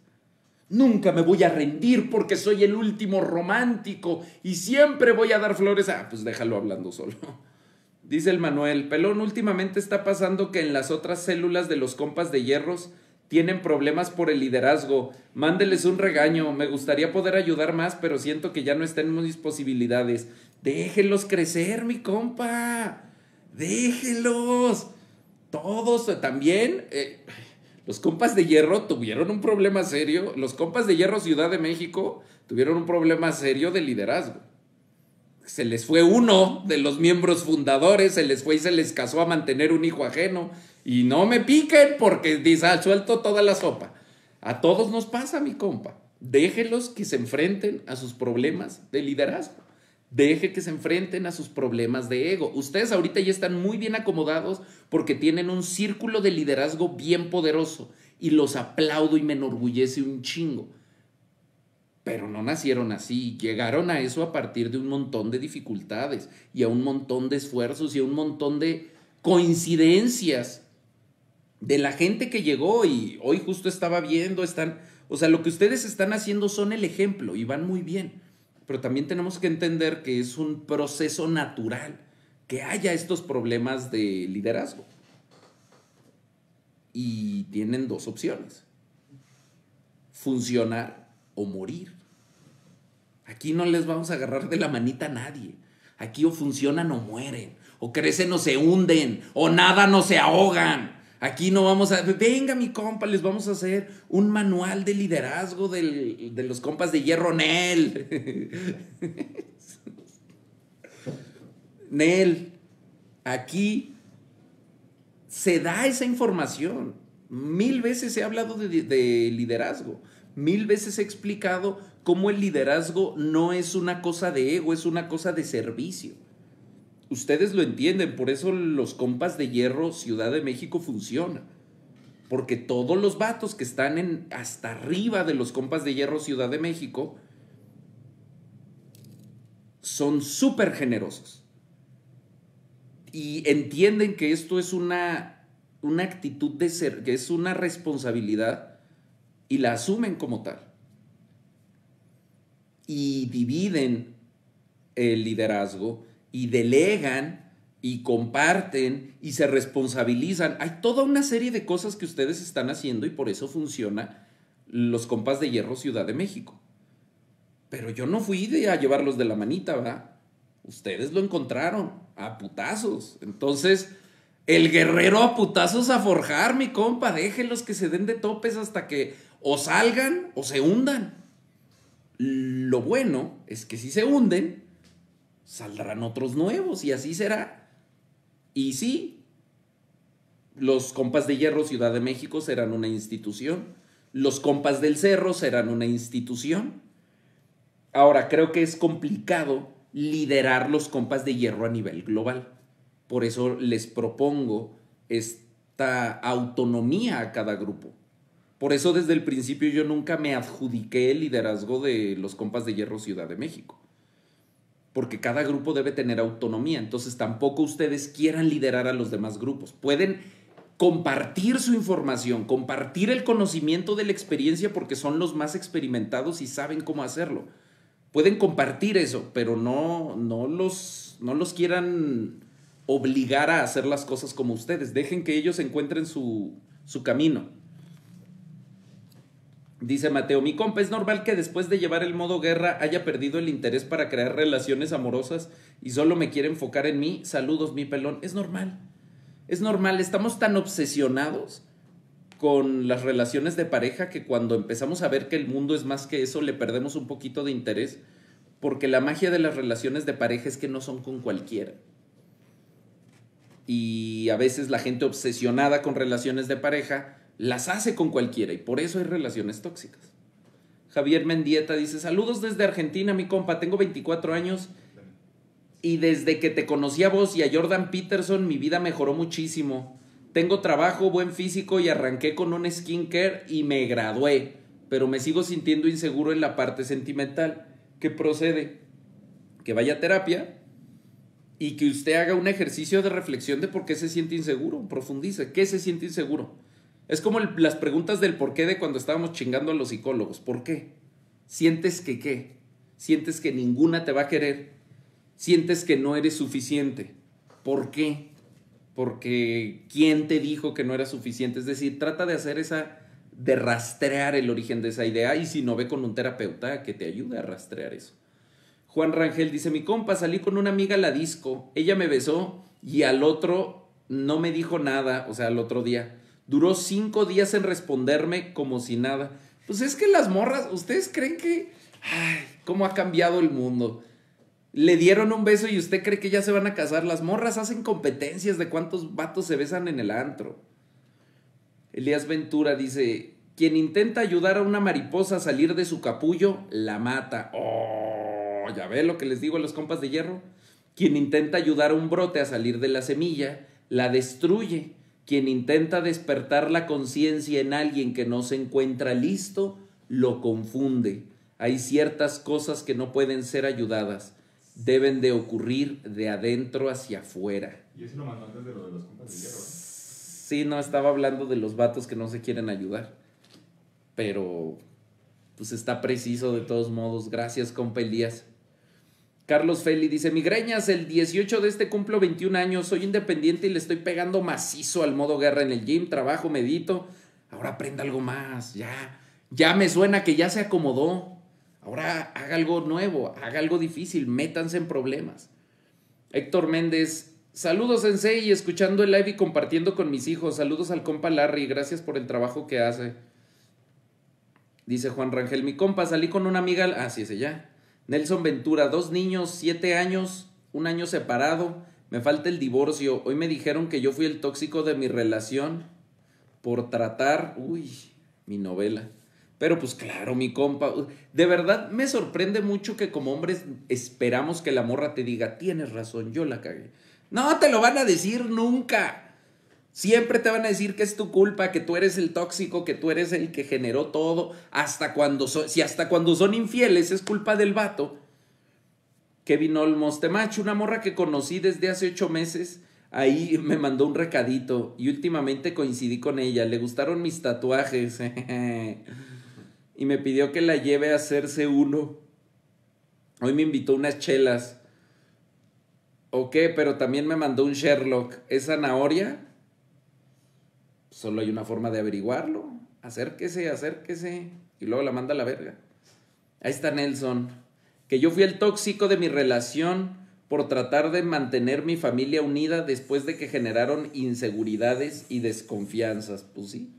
Nunca me voy a rendir porque soy el último romántico y siempre voy a dar flores. Ah, pues déjalo hablando solo. Dice el Manuel, pelón, últimamente está pasando que en las otras células de los compas de hierros tienen problemas por el liderazgo. Mándeles un regaño. Me gustaría poder ayudar más, pero siento que ya no estén mis posibilidades. Déjenlos crecer, mi compa. Déjenlos. Todos también. Eh, los compas de hierro tuvieron un problema serio. Los compas de hierro Ciudad de México tuvieron un problema serio de liderazgo. Se les fue uno de los miembros fundadores, se les fue y se les casó a mantener un hijo ajeno. Y no me piquen porque dice, ah, suelto toda la sopa. A todos nos pasa, mi compa. Déjenlos que se enfrenten a sus problemas de liderazgo. Deje que se enfrenten a sus problemas de ego. Ustedes ahorita ya están muy bien acomodados porque tienen un círculo de liderazgo bien poderoso y los aplaudo y me enorgullece un chingo. Pero no nacieron así, llegaron a eso a partir de un montón de dificultades y a un montón de esfuerzos y a un montón de coincidencias de la gente que llegó y hoy justo estaba viendo, están, o sea, lo que ustedes están haciendo son el ejemplo y van muy bien pero también tenemos que entender que es un proceso natural que haya estos problemas de liderazgo. Y tienen dos opciones, funcionar o morir. Aquí no les vamos a agarrar de la manita a nadie. Aquí o funcionan o mueren, o crecen o se hunden, o nada, no se ahogan. Aquí no vamos a, venga mi compa, les vamos a hacer un manual de liderazgo de los compas de hierro Nel. Nel, aquí se da esa información. Mil veces he hablado de liderazgo, mil veces he explicado cómo el liderazgo no es una cosa de ego, es una cosa de servicio ustedes lo entienden, por eso los compas de hierro Ciudad de México funciona. Porque todos los vatos que están en, hasta arriba de los compas de hierro Ciudad de México son súper generosos. Y entienden que esto es una, una actitud de ser, que es una responsabilidad y la asumen como tal. Y dividen el liderazgo y delegan y comparten y se responsabilizan. Hay toda una serie de cosas que ustedes están haciendo y por eso funciona los compas de hierro Ciudad de México. Pero yo no fui de a llevarlos de la manita, ¿verdad? Ustedes lo encontraron a putazos. Entonces, el guerrero a putazos a forjar, mi compa. Déjenlos que se den de topes hasta que o salgan o se hundan. Lo bueno es que si se hunden, saldrán otros nuevos y así será. Y sí, los compas de hierro Ciudad de México serán una institución, los compas del cerro serán una institución. Ahora, creo que es complicado liderar los compas de hierro a nivel global. Por eso les propongo esta autonomía a cada grupo. Por eso desde el principio yo nunca me adjudiqué el liderazgo de los compas de hierro Ciudad de México porque cada grupo debe tener autonomía. Entonces tampoco ustedes quieran liderar a los demás grupos. Pueden compartir su información, compartir el conocimiento de la experiencia porque son los más experimentados y saben cómo hacerlo. Pueden compartir eso, pero no, no, los, no los quieran obligar a hacer las cosas como ustedes. Dejen que ellos encuentren su camino. Dice Mateo, mi compa, es normal que después de llevar el modo guerra haya perdido el interés para crear relaciones amorosas y solo me quiere enfocar en mí. Saludos, mi pelón. Es normal. Es normal. Estamos tan obsesionados con las relaciones de pareja que cuando empezamos a ver que el mundo es más que eso, le perdemos un poquito de interés porque la magia de las relaciones de pareja es que no son con cualquiera. Y a veces la gente obsesionada con relaciones de pareja las hace con cualquiera y por eso hay relaciones tóxicas. Javier Mendieta dice, saludos desde Argentina, mi compa, tengo 24 años y desde que te conocí a vos y a Jordan Peterson mi vida mejoró muchísimo. Tengo trabajo, buen físico y arranqué con un skincare y me gradué, pero me sigo sintiendo inseguro en la parte sentimental. ¿Qué procede? Que vaya a terapia y que usted haga un ejercicio de reflexión de por qué se siente inseguro, profundice, ¿qué se siente inseguro? Es como las preguntas del por qué de cuando estábamos chingando a los psicólogos. ¿Por qué? ¿Sientes que qué? ¿Sientes que ninguna te va a querer? ¿Sientes que no eres suficiente? ¿Por qué? Porque ¿quién te dijo que no era suficiente? Es decir, trata de hacer esa, de rastrear el origen de esa idea y si no, ve con un terapeuta que te ayude a rastrear eso. Juan Rangel dice, mi compa, salí con una amiga a la disco, ella me besó y al otro no me dijo nada, o sea, al otro día Duró cinco días en responderme como si nada. Pues es que las morras, ¿ustedes creen que... Ay, cómo ha cambiado el mundo? Le dieron un beso y usted cree que ya se van a casar. Las morras hacen competencias de cuántos vatos se besan en el antro. Elías Ventura dice, quien intenta ayudar a una mariposa a salir de su capullo, la mata. Oh, ya ve lo que les digo a los compas de hierro. Quien intenta ayudar a un brote a salir de la semilla, la destruye. Quien intenta despertar la conciencia en alguien que no se encuentra listo, lo confunde. Hay ciertas cosas que no pueden ser ayudadas. Deben de ocurrir de adentro hacia afuera. Y eso lo mandó antes de lo de los compas ¿eh? Sí, no, estaba hablando de los vatos que no se quieren ayudar. Pero, pues está preciso de todos modos. Gracias, compa Elías. Carlos Feli dice, migreñas el 18 de este cumplo 21 años, soy independiente y le estoy pegando macizo al modo guerra en el gym, trabajo, medito, ahora aprenda algo más, ya, ya me suena que ya se acomodó, ahora haga algo nuevo, haga algo difícil, métanse en problemas. Héctor Méndez, saludos Sensei, escuchando el live y compartiendo con mis hijos, saludos al compa Larry, gracias por el trabajo que hace. Dice Juan Rangel, mi compa, salí con una amiga, así ah, es ya. Nelson Ventura, dos niños, siete años, un año separado, me falta el divorcio. Hoy me dijeron que yo fui el tóxico de mi relación por tratar, uy, mi novela. Pero pues claro, mi compa, de verdad me sorprende mucho que como hombres esperamos que la morra te diga, tienes razón, yo la cagué. No te lo van a decir nunca. Siempre te van a decir que es tu culpa, que tú eres el tóxico, que tú eres el que generó todo, hasta cuando si hasta cuando son infieles es culpa del vato. Kevin Olmos, te macho, una morra que conocí desde hace ocho meses, ahí me mandó un recadito y últimamente coincidí con ella, le gustaron mis tatuajes y me pidió que la lleve a hacerse uno. Hoy me invitó unas chelas. Ok, pero también me mandó un Sherlock. esa zanahoria? Solo hay una forma de averiguarlo. Acérquese, acérquese. Y luego la manda a la verga. Ahí está Nelson. Que yo fui el tóxico de mi relación por tratar de mantener mi familia unida después de que generaron inseguridades y desconfianzas. Pues sí.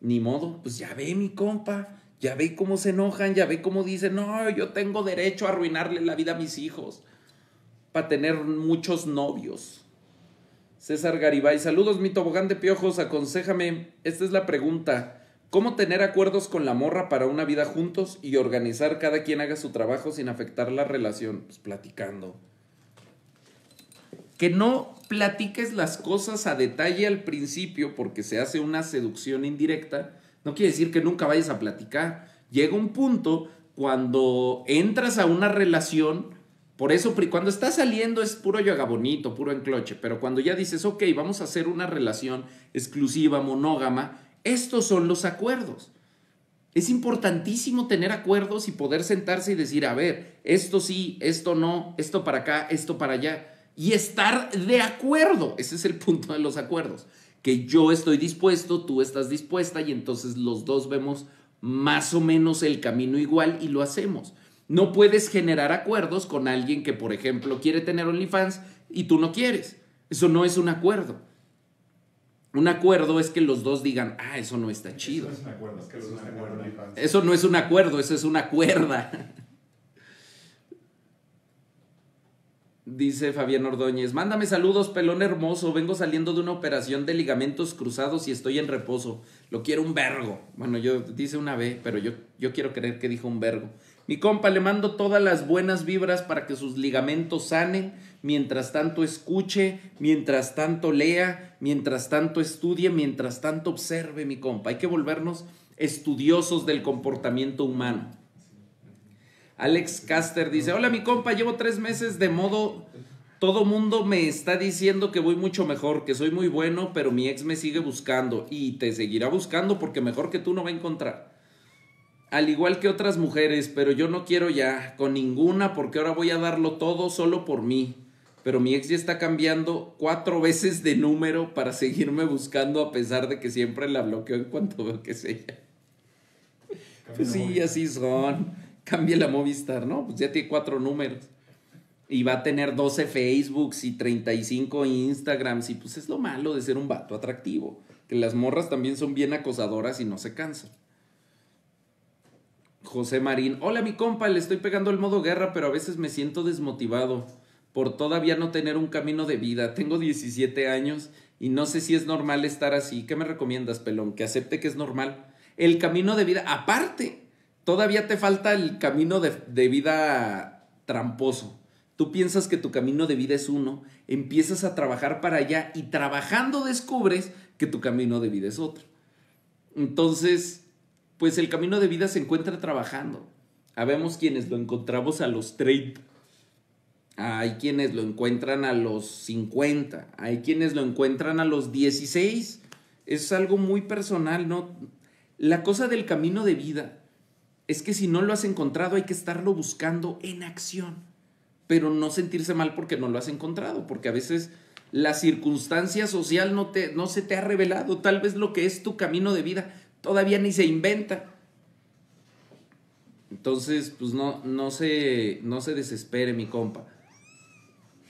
Ni modo. Pues ya ve, mi compa. Ya ve cómo se enojan, ya ve cómo dicen, no, yo tengo derecho a arruinarle la vida a mis hijos. Para tener muchos novios. César Garibay, saludos mi tobogán de piojos, aconsejame, esta es la pregunta, ¿cómo tener acuerdos con la morra para una vida juntos y organizar cada quien haga su trabajo sin afectar la relación? Pues platicando. Que no platiques las cosas a detalle al principio porque se hace una seducción indirecta, no quiere decir que nunca vayas a platicar. Llega un punto cuando entras a una relación por eso, cuando está saliendo es puro yoga bonito, puro encloche, pero cuando ya dices, ok, vamos a hacer una relación exclusiva, monógama, estos son los acuerdos. Es importantísimo tener acuerdos y poder sentarse y decir, a ver, esto sí, esto no, esto para acá, esto para allá. Y estar de acuerdo. Ese es el punto de los acuerdos. Que yo estoy dispuesto, tú estás dispuesta y entonces los dos vemos más o menos el camino igual y lo hacemos. No puedes generar acuerdos con alguien que, por ejemplo, quiere tener OnlyFans y tú no quieres. Eso no es un acuerdo. Un acuerdo es que los dos digan, ah, eso no está chido. Eso, no es un acuerdo, eso es una cuerda. Dice Fabián Ordóñez, mándame saludos, pelón hermoso, vengo saliendo de una operación de ligamentos cruzados y estoy en reposo. Lo quiero un vergo. Bueno, yo dice una B, pero yo, yo quiero creer que dijo un vergo. Mi compa, le mando todas las buenas vibras para que sus ligamentos sanen. Mientras tanto escuche, mientras tanto lea, mientras tanto estudie, mientras tanto observe, mi compa. Hay que volvernos estudiosos del comportamiento humano. Alex Caster dice, hola mi compa, llevo tres meses de modo... Todo mundo me está diciendo que voy mucho mejor, que soy muy bueno, pero mi ex me sigue buscando y te seguirá buscando porque mejor que tú no va a encontrar al igual que otras mujeres, pero yo no quiero ya con ninguna porque ahora voy a darlo todo solo por mí. Pero mi ex ya está cambiando cuatro veces de número para seguirme buscando a pesar de que siempre la bloqueo en cuanto veo que es ella. Pues sí, así son. Cambia la Movistar, ¿no? Pues ya tiene cuatro números. Y va a tener 12 Facebooks y 35 Instagrams. Y pues es lo malo de ser un vato atractivo. Que las morras también son bien acosadoras y no se cansan. José Marín, hola mi compa, le estoy pegando el modo guerra, pero a veces me siento desmotivado por todavía no tener un camino de vida. Tengo 17 años y no sé si es normal estar así. ¿Qué me recomiendas, pelón? Que acepte que es normal. El camino de vida, aparte, todavía te falta el camino de, de vida tramposo. Tú piensas que tu camino de vida es uno, empiezas a trabajar para allá y trabajando descubres que tu camino de vida es otro. Entonces, pues el camino de vida se encuentra trabajando. Habemos quienes lo encontramos a los 30. Hay quienes lo encuentran a los 50. Hay quienes lo encuentran a los 16. Es algo muy personal, ¿no? La cosa del camino de vida es que si no lo has encontrado hay que estarlo buscando en acción, pero no sentirse mal porque no lo has encontrado, porque a veces la circunstancia social no, te, no se te ha revelado, tal vez lo que es tu camino de vida todavía ni se inventa. Entonces, pues no, no, se, no se desespere, mi compa.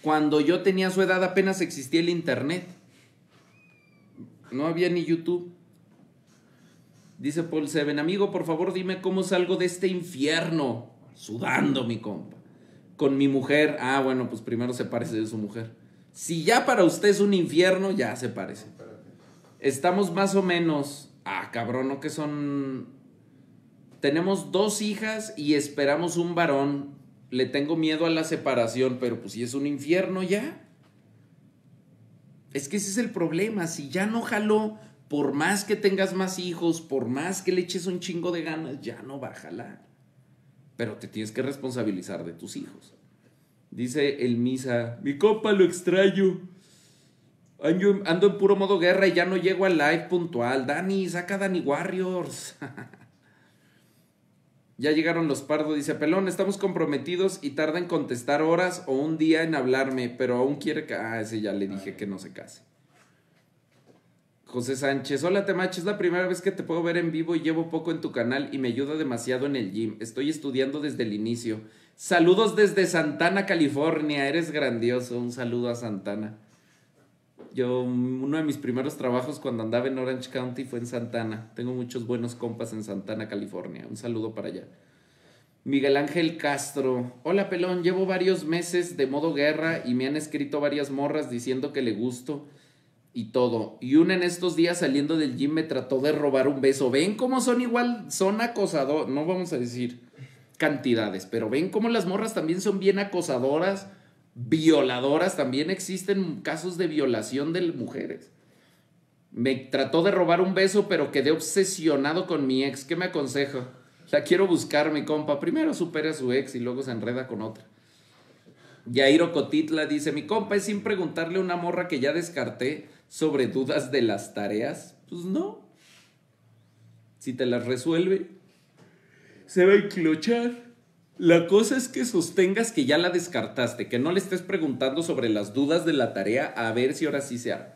Cuando yo tenía su edad apenas existía el Internet. No había ni YouTube. Dice Paul Seven, amigo, por favor dime cómo salgo de este infierno. Sudando, mi compa. Con mi mujer. Ah, bueno, pues primero se parece de su mujer. Si ya para usted es un infierno, ya se parece. Estamos más o menos Ah, cabrón, ¿no que son...? Tenemos dos hijas y esperamos un varón. Le tengo miedo a la separación, pero pues si es un infierno ya. Es que ese es el problema. Si ya no jaló, por más que tengas más hijos, por más que le eches un chingo de ganas, ya no va a jalar. Pero te tienes que responsabilizar de tus hijos. Dice el misa, mi copa lo extraño. Ando, en puro modo guerra y ya no llego al live puntual. Dani, saca Dani Warriors. Ya llegaron los pardos, dice Pelón, estamos comprometidos y tarda en contestar horas o un día en hablarme, pero aún quiere que... Ah, ese ya le dije que no se case. José Sánchez, hola Temache, es la primera vez que te puedo ver en vivo y llevo poco en tu canal y me ayuda demasiado en el gym. Estoy estudiando desde el inicio. Saludos desde Santana, California, eres grandioso, un saludo a Santana yo, uno de mis primeros trabajos cuando andaba en Orange County fue en Santana. Tengo muchos buenos compas en Santana, California. Un saludo para allá. Miguel Ángel Castro. Hola, pelón. Llevo varios meses de modo guerra y me han escrito varias morras diciendo que le gusto y todo. Y una en estos días saliendo del gym me trató de robar un beso. ¿Ven cómo son igual? Son acosadoras. No vamos a decir cantidades, pero ven cómo las morras también son bien acosadoras violadoras, también existen casos de violación de mujeres. Me trató de robar un beso, pero quedé obsesionado con mi ex. ¿Qué me aconsejo? La quiero buscar, mi compa. Primero supere a su ex y luego se enreda con otra. Yairo Cotitla dice, mi compa es sin preguntarle a una morra que ya descarté sobre dudas de las tareas. Pues no. Si te las resuelve, se va a enclochar. La cosa es que sostengas que ya la descartaste, que no le estés preguntando sobre las dudas de la tarea a ver si ahora sí se arma.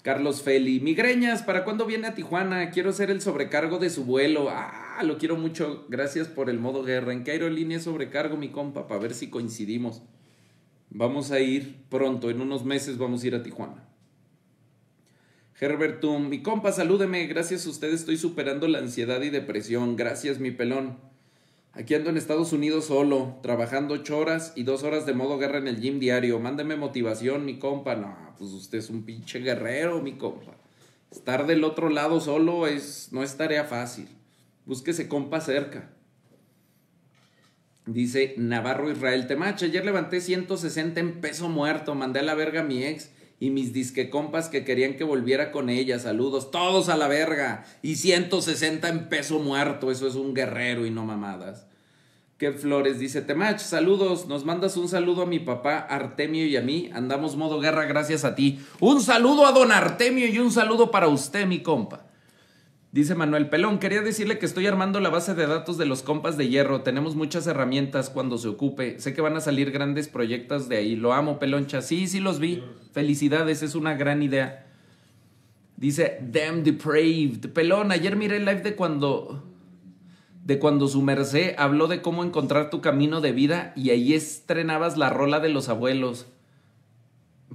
Carlos Feli, migreñas. ¿para cuándo viene a Tijuana? Quiero ser el sobrecargo de su vuelo. Ah, lo quiero mucho. Gracias por el modo guerra. ¿En qué aerolínea sobrecargo, mi compa? Para ver si coincidimos. Vamos a ir pronto, en unos meses vamos a ir a Tijuana. Herbertum, mi compa, salúdeme. Gracias a ustedes estoy superando la ansiedad y depresión. Gracias, mi pelón. Aquí ando en Estados Unidos solo, trabajando ocho horas y dos horas de modo guerra en el gym diario. Mándeme motivación, mi compa. No, pues usted es un pinche guerrero, mi compa. Estar del otro lado solo es, no es tarea fácil. Búsquese compa cerca. Dice Navarro Israel Temache, ayer levanté 160 en peso muerto, mandé a la verga a mi ex y mis disque compas que querían que volviera con ella, saludos, todos a la verga, y 160 en peso muerto, eso es un guerrero y no mamadas. ¿Qué Flores dice, Temach, saludos, nos mandas un saludo a mi papá Artemio y a mí, andamos modo guerra gracias a ti. Un saludo a don Artemio y un saludo para usted, mi compa. Dice Manuel Pelón, quería decirle que estoy armando la base de datos de los compas de hierro. Tenemos muchas herramientas cuando se ocupe. Sé que van a salir grandes proyectos de ahí. Lo amo, Peloncha. Sí, sí los vi. Felicidades, es una gran idea. Dice, damn depraved. Pelón, ayer miré el live de cuando... De cuando su merced habló de cómo encontrar tu camino de vida y ahí estrenabas la rola de los abuelos.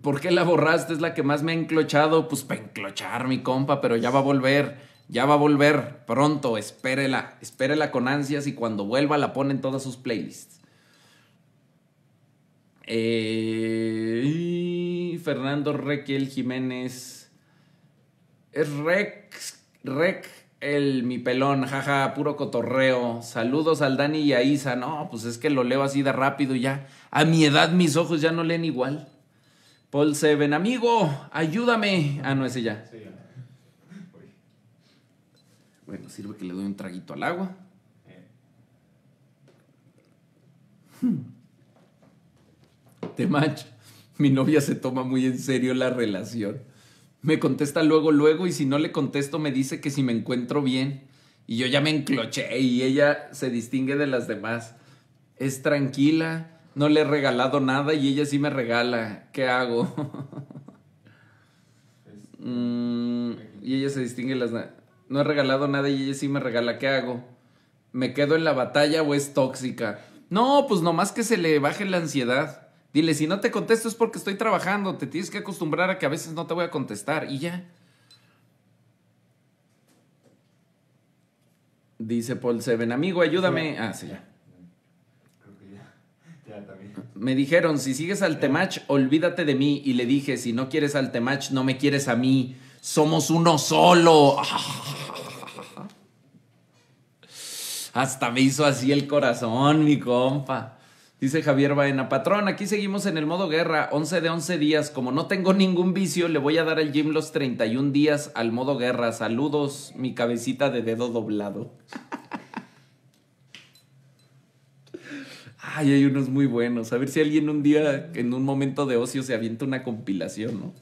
¿Por qué la borraste? Es la que más me ha enclochado. Pues para enclochar, mi compa, pero ya va a volver. Ya va a volver pronto, espérela, espérela con ansias y cuando vuelva la pone en todas sus playlists. Eh, Fernando Requiel Jiménez. Es Rex, Rec el mi pelón, jaja, puro cotorreo. Saludos al Dani y a Isa. No, pues es que lo leo así de rápido ya. A mi edad mis ojos ya no leen igual. Paul Seven, amigo, ayúdame. Ah, no, ese ya. Sí, ya. Bueno, sirve que le doy un traguito al agua. Eh. Te mancho, mi novia se toma muy en serio la relación. Me contesta luego, luego, y si no le contesto me dice que si me encuentro bien. Y yo ya me encloché y ella se distingue de las demás. Es tranquila, no le he regalado nada y ella sí me regala. ¿Qué hago? Mm, y ella se distingue de las no he regalado nada y ella sí me regala, ¿qué hago? ¿Me quedo en la batalla o es tóxica? No, pues nomás que se le baje la ansiedad. Dile, si no te contesto es porque estoy trabajando, te tienes que acostumbrar a que a veces no te voy a contestar y ya. Dice Paul Seven, amigo, ayúdame. Ah, sí, ya. Me dijeron, si sigues al Temach, olvídate de mí. Y le dije, si no quieres al Temach, no me quieres a mí. Somos uno solo. Hasta me hizo así el corazón, mi compa. Dice Javier Baena, patrón, aquí seguimos en el modo guerra, 11 de 11 días. Como no tengo ningún vicio, le voy a dar al gym los 31 días al modo guerra. Saludos, mi cabecita de dedo doblado. Ay, hay unos muy buenos. A ver si alguien un día, en un momento de ocio, se avienta una compilación, ¿no?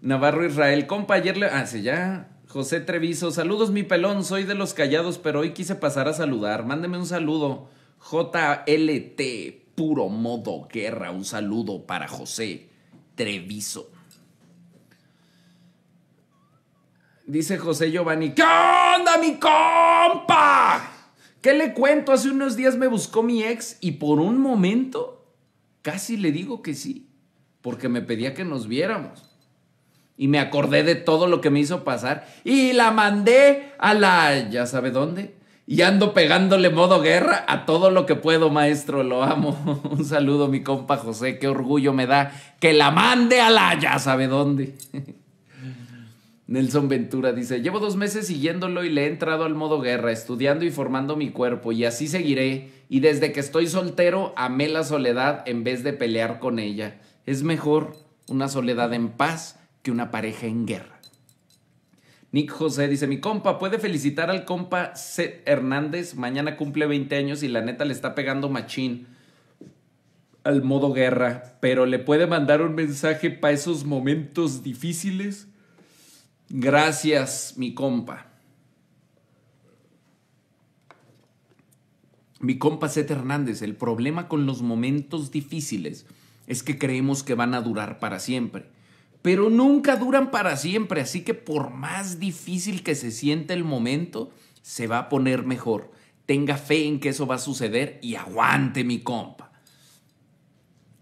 Navarro Israel, compa, ayer le... Ah, se ya. José Treviso, saludos mi pelón, soy de los callados, pero hoy quise pasar a saludar. Mándeme un saludo. JLT, puro modo guerra. Un saludo para José Treviso. Dice José Giovanni, ¿qué onda mi compa? ¿Qué le cuento? Hace unos días me buscó mi ex y por un momento casi le digo que sí, porque me pedía que nos viéramos y me acordé de todo lo que me hizo pasar y la mandé a la ya sabe dónde. Y ando pegándole modo guerra a todo lo que puedo, maestro, lo amo. Un saludo, mi compa José, qué orgullo me da que la mande a la ya sabe dónde. Nelson Ventura dice, llevo dos meses siguiéndolo y le he entrado al modo guerra, estudiando y formando mi cuerpo, y así seguiré. Y desde que estoy soltero, amé la soledad en vez de pelear con ella. Es mejor una soledad en paz que una pareja en guerra. Nick José dice, mi compa, puede felicitar al compa Seth Hernández, mañana cumple 20 años y la neta le está pegando machín al modo guerra, pero le puede mandar un mensaje para esos momentos difíciles. Gracias, mi compa. Mi compa Seth Hernández, el problema con los momentos difíciles es que creemos que van a durar para siempre pero nunca duran para siempre, así que por más difícil que se sienta el momento, se va a poner mejor. Tenga fe en que eso va a suceder y aguante mi compa.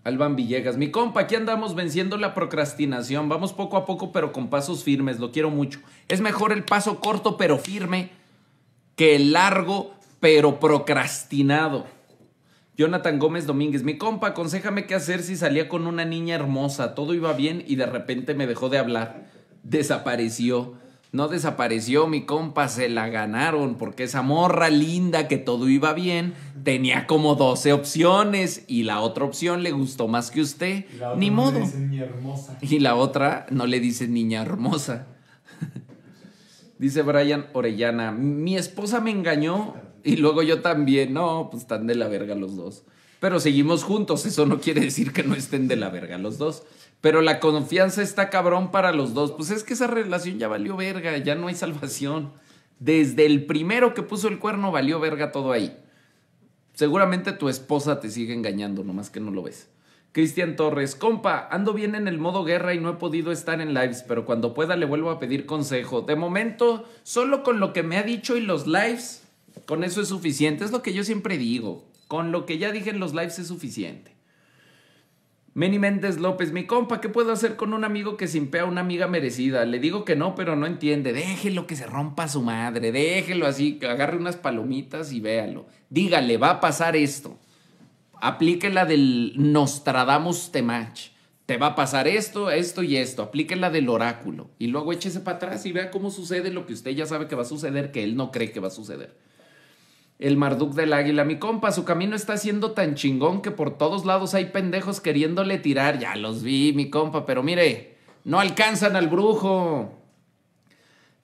Alban Villegas, mi compa, aquí andamos venciendo la procrastinación, vamos poco a poco pero con pasos firmes, lo quiero mucho. Es mejor el paso corto pero firme que el largo pero procrastinado. Jonathan Gómez Domínguez, mi compa, aconsejame qué hacer si salía con una niña hermosa, todo iba bien y de repente me dejó de hablar. Desapareció. No desapareció, mi compa, se la ganaron, porque esa morra linda que todo iba bien tenía como 12 opciones y la otra opción le gustó más que usted. Ni modo. Y la otra no le dice niña hermosa. Dice Brian Orellana, mi esposa me engañó Y luego yo también, no, pues están de la verga los dos. Pero seguimos juntos, eso no quiere decir que no estén de la verga los dos. Pero la confianza está cabrón para los dos. Pues es que esa relación ya valió verga, ya no hay salvación. Desde el primero que puso el cuerno valió verga todo ahí. Seguramente tu esposa te sigue engañando, nomás que no lo ves. Cristian Torres, compa, ando bien en el modo guerra y no he podido estar en lives, pero cuando pueda le vuelvo a pedir consejo. De momento, solo con lo que me ha dicho y los lives, con eso es suficiente. Es lo que yo siempre digo. Con lo que ya dije en los lives es suficiente. Meni Méndez López, mi compa, ¿qué puedo hacer con un amigo que simpea a una amiga merecida? Le digo que no, pero no entiende. Déjelo que se rompa su madre, déjelo así, que agarre unas palomitas y véalo. Dígale, va a pasar esto. aplíquela del Nostradamus Temach. Te va a pasar esto, esto y esto. aplíquela del oráculo. Y luego échese para atrás y vea cómo sucede lo que usted ya sabe que va a suceder, que él no cree que va a suceder el Marduk del Águila. Mi compa, su camino está siendo tan chingón que por todos lados hay pendejos queriéndole tirar. Ya los vi, mi compa, pero mire, no alcanzan al brujo.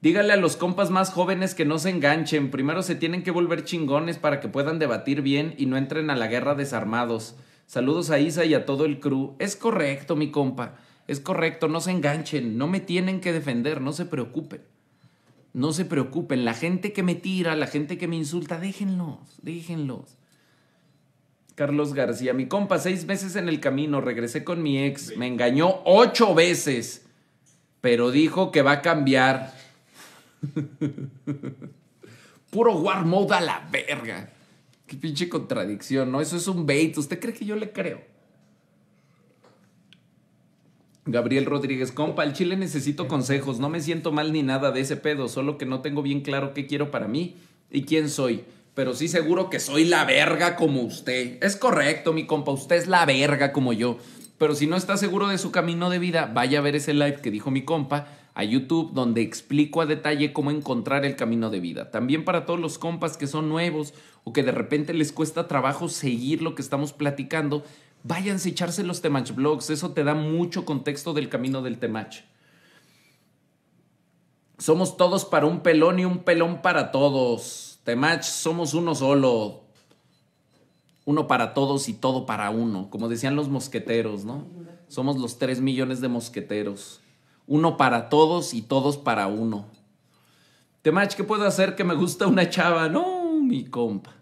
Dígale a los compas más jóvenes que no se enganchen. Primero se tienen que volver chingones para que puedan debatir bien y no entren a la guerra desarmados. Saludos a Isa y a todo el crew. Es correcto, mi compa. Es correcto, no se enganchen, no me tienen que defender, no se preocupen. No se preocupen, la gente que me tira, la gente que me insulta, déjenlos, déjenlos. Carlos García, mi compa, seis veces en el camino, regresé con mi ex, me engañó ocho veces, pero dijo que va a cambiar. Puro war mode a la verga. Qué pinche contradicción, ¿no? Eso es un bait. ¿Usted cree que yo le creo? Gabriel Rodríguez, compa, el chile necesito consejos, no me siento mal ni nada de ese pedo, solo que no tengo bien claro qué quiero para mí y quién soy, pero sí seguro que soy la verga como usted. Es correcto, mi compa, usted es la verga como yo. Pero si no está seguro de su camino de vida, vaya a ver ese live que dijo mi compa a YouTube donde explico a detalle cómo encontrar el camino de vida. También para todos los compas que son nuevos o que de repente les cuesta trabajo seguir lo que estamos platicando, váyanse a echarse los Temach Blogs, eso te da mucho contexto del camino del Temach. Somos todos para un pelón y un pelón para todos. Temach, somos uno solo. Uno para todos y todo para uno. Como decían los mosqueteros, ¿no? Somos los tres millones de mosqueteros. Uno para todos y todos para uno. Temach, ¿qué puedo hacer que me gusta una chava? No, mi compa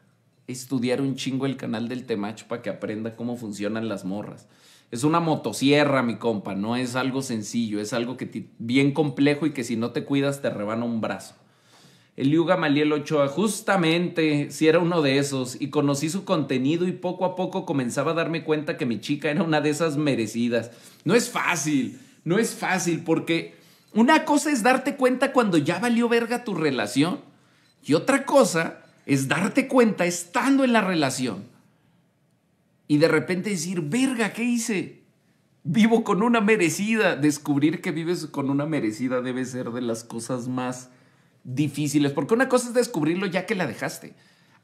estudiar un chingo el canal del Temacho para que aprenda cómo funcionan las morras. Es una motosierra, mi compa, no es algo sencillo, es algo que bien complejo y que si no te cuidas te rebana un brazo. El Yuga Maliel Ochoa, justamente, si era uno de esos, y conocí su contenido y poco a poco comenzaba a darme cuenta que mi chica era una de esas merecidas. No es fácil, no es fácil, porque una cosa es darte cuenta cuando ya valió verga tu relación y otra cosa es darte cuenta estando en la relación y de repente decir, verga, ¿qué hice? Vivo con una merecida. Descubrir que vives con una merecida debe ser de las cosas más difíciles, porque una cosa es descubrirlo ya que la dejaste,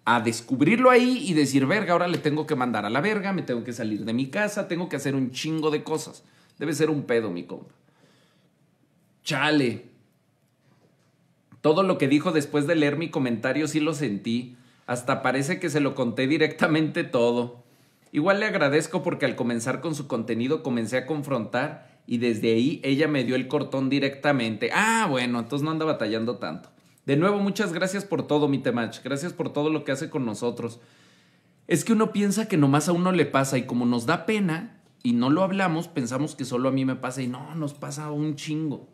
a descubrirlo ahí y decir, verga, ahora le tengo que mandar a la verga, me tengo que salir de mi casa, tengo que hacer un chingo de cosas. Debe ser un pedo, mi compa. Chale, todo lo que dijo después de leer mi comentario sí lo sentí. Hasta parece que se lo conté directamente todo. Igual le agradezco porque al comenzar con su contenido comencé a confrontar y desde ahí ella me dio el cortón directamente. Ah, bueno, entonces no anda batallando tanto. De nuevo, muchas gracias por todo, mi Temach. Gracias por todo lo que hace con nosotros. Es que uno piensa que nomás a uno le pasa y como nos da pena y no lo hablamos, pensamos que solo a mí me pasa y no, nos pasa un chingo.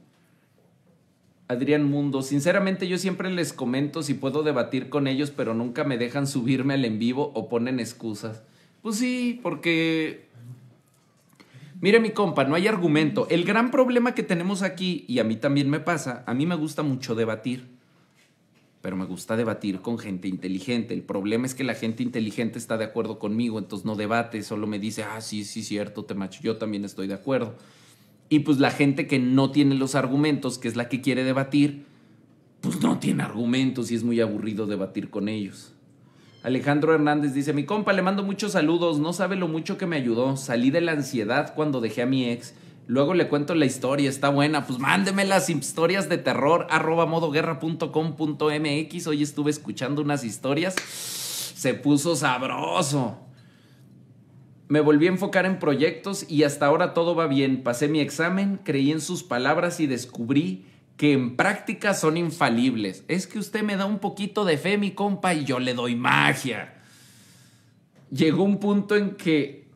Adrián Mundo, sinceramente yo siempre les comento si puedo debatir con ellos, pero nunca me dejan subirme al en vivo o ponen excusas. Pues sí, porque... Mire mi compa, no hay argumento. El gran problema que tenemos aquí, y a mí también me pasa, a mí me gusta mucho debatir, pero me gusta debatir con gente inteligente. El problema es que la gente inteligente está de acuerdo conmigo, entonces no debate, solo me dice, ah, sí, sí, cierto, te macho, yo también estoy de acuerdo. Y pues la gente que no tiene los argumentos, que es la que quiere debatir, pues no tiene argumentos y es muy aburrido debatir con ellos. Alejandro Hernández dice, mi compa, le mando muchos saludos, no sabe lo mucho que me ayudó, salí de la ansiedad cuando dejé a mi ex, luego le cuento la historia, está buena, pues mándeme las historias de terror arroba modoguerra.com.mx, hoy estuve escuchando unas historias, se puso sabroso. Me volví a enfocar en proyectos y hasta ahora todo va bien. Pasé mi examen, creí en sus palabras y descubrí que en práctica son infalibles. Es que usted me da un poquito de fe, mi compa, y yo le doy magia. Llegó un punto en que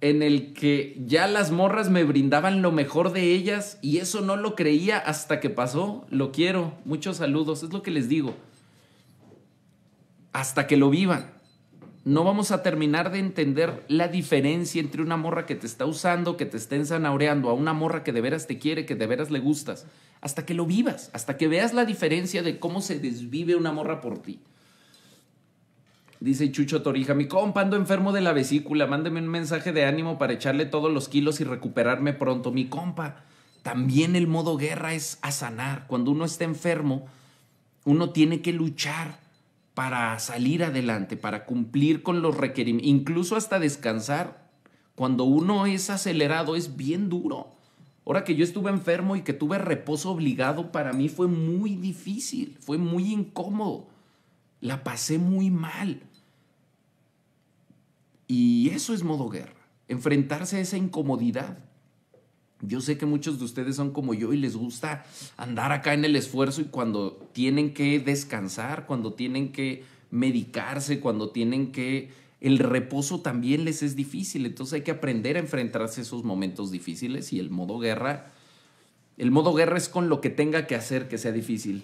en el que ya las morras me brindaban lo mejor de ellas y eso no lo creía hasta que pasó. Lo quiero. Muchos saludos, es lo que les digo. Hasta que lo vivan no vamos a terminar de entender la diferencia entre una morra que te está usando, que te está ensanaureando, a una morra que de veras te quiere, que de veras le gustas, hasta que lo vivas, hasta que veas la diferencia de cómo se desvive una morra por ti. Dice Chucho Torija, mi compa, ando enfermo de la vesícula, mándeme un mensaje de ánimo para echarle todos los kilos y recuperarme pronto. Mi compa, también el modo guerra es a sanar. Cuando uno está enfermo, uno tiene que luchar para salir adelante, para cumplir con los requerimientos, incluso hasta descansar. Cuando uno es acelerado es bien duro. Ahora que yo estuve enfermo y que tuve reposo obligado, para mí fue muy difícil, fue muy incómodo. La pasé muy mal. Y eso es modo guerra, enfrentarse a esa incomodidad. Yo sé que muchos de ustedes son como yo y les gusta andar acá en el esfuerzo y cuando tienen que descansar, cuando tienen que medicarse, cuando tienen que... El reposo también les es difícil, entonces hay que aprender a enfrentarse a esos momentos difíciles y el modo guerra, el modo guerra es con lo que tenga que hacer que sea difícil.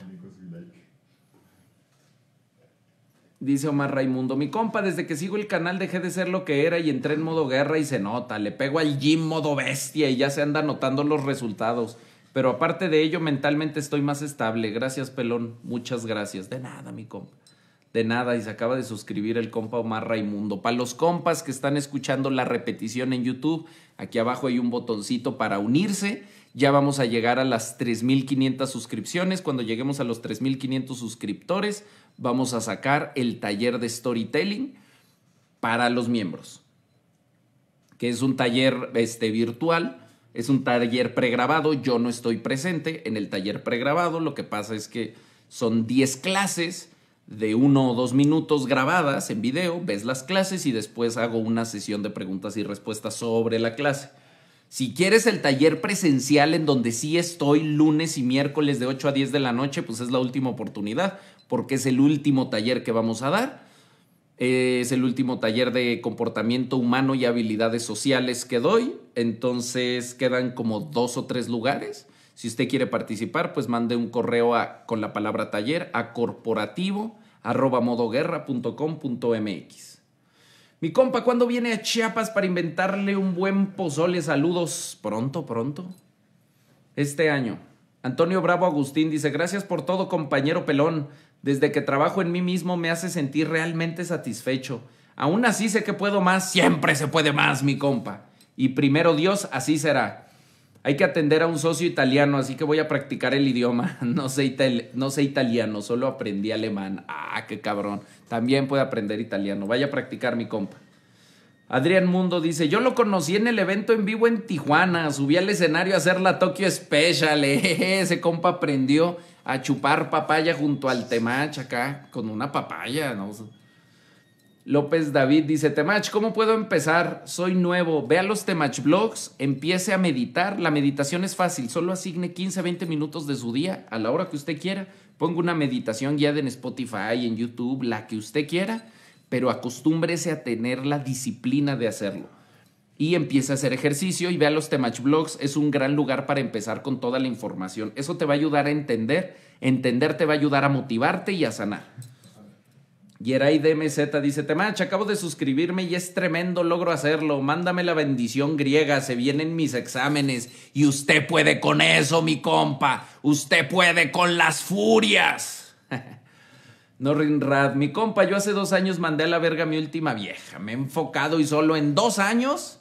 Dice Omar Raimundo, mi compa, desde que sigo el canal dejé de ser lo que era y entré en modo guerra y se nota. Le pego al gym modo bestia y ya se anda notando los resultados. Pero aparte de ello, mentalmente estoy más estable. Gracias, pelón. Muchas gracias. De nada, mi compa. De nada. Y se acaba de suscribir el compa Omar Raimundo. Para los compas que están escuchando la repetición en YouTube, aquí abajo hay un botoncito para unirse ya vamos a llegar a las 3.500 suscripciones. Cuando lleguemos a los 3.500 suscriptores, vamos a sacar el taller de storytelling para los miembros, que es un taller este, virtual. Es un taller pregrabado, yo no estoy presente en el taller pregrabado, lo que pasa es que son 10 clases de uno o dos minutos grabadas en video, ves las clases y después hago una sesión de preguntas y respuestas sobre la clase. Si quieres el taller presencial en donde sí estoy lunes y miércoles de 8 a 10 de la noche, pues es la última oportunidad, porque es el último taller que vamos a dar. Eh, es el último taller de comportamiento humano y habilidades sociales que doy. Entonces quedan como dos o tres lugares. Si usted quiere participar, pues mande un correo con la palabra taller a corporativo arroba mi compa, ¿cuándo viene a Chiapas para inventarle un buen pozole? Saludos. Pronto, pronto. Este año. Antonio Bravo Agustín dice, gracias por todo, compañero pelón. Desde que trabajo en mí mismo me hace sentir realmente satisfecho. Aún así sé que puedo más, siempre se puede más, mi compa. Y primero Dios, así será. Hay que atender a un socio italiano, así que voy a practicar el idioma. No sé, no sé italiano, solo aprendí alemán. Ah, qué cabrón. También puede aprender italiano. Vaya a practicar mi compa. Adrián Mundo dice, yo lo conocí en el evento en vivo en Tijuana, subí al escenario a hacer la Tokyo Special, ese compa aprendió a chupar papaya junto al temach acá, con una papaya, ¿no? López David dice, Temach, ¿cómo puedo empezar? Soy nuevo. Vea los Temach Blogs, empiece a meditar. La meditación es fácil, solo asigne 15, 20 minutos de su día a la hora que usted quiera. Ponga una meditación guiada en Spotify, en YouTube, la que usted quiera, pero acostúmbrese a tener la disciplina de hacerlo. Y empiece a hacer ejercicio y vea los Temach Blogs. Es un gran lugar para empezar con toda la información. Eso te va a ayudar a entender. Entender te va a ayudar a motivarte y a sanar. Yeray DMZ dice, Temach, acabo de suscribirme y es tremendo logro hacerlo. Mándame la bendición griega, se vienen mis exámenes y usted puede con eso, mi compa. Usted puede con las furias. no Rad, mi compa, yo hace dos años mandé a la verga mi última vieja. Me he enfocado y solo en dos años.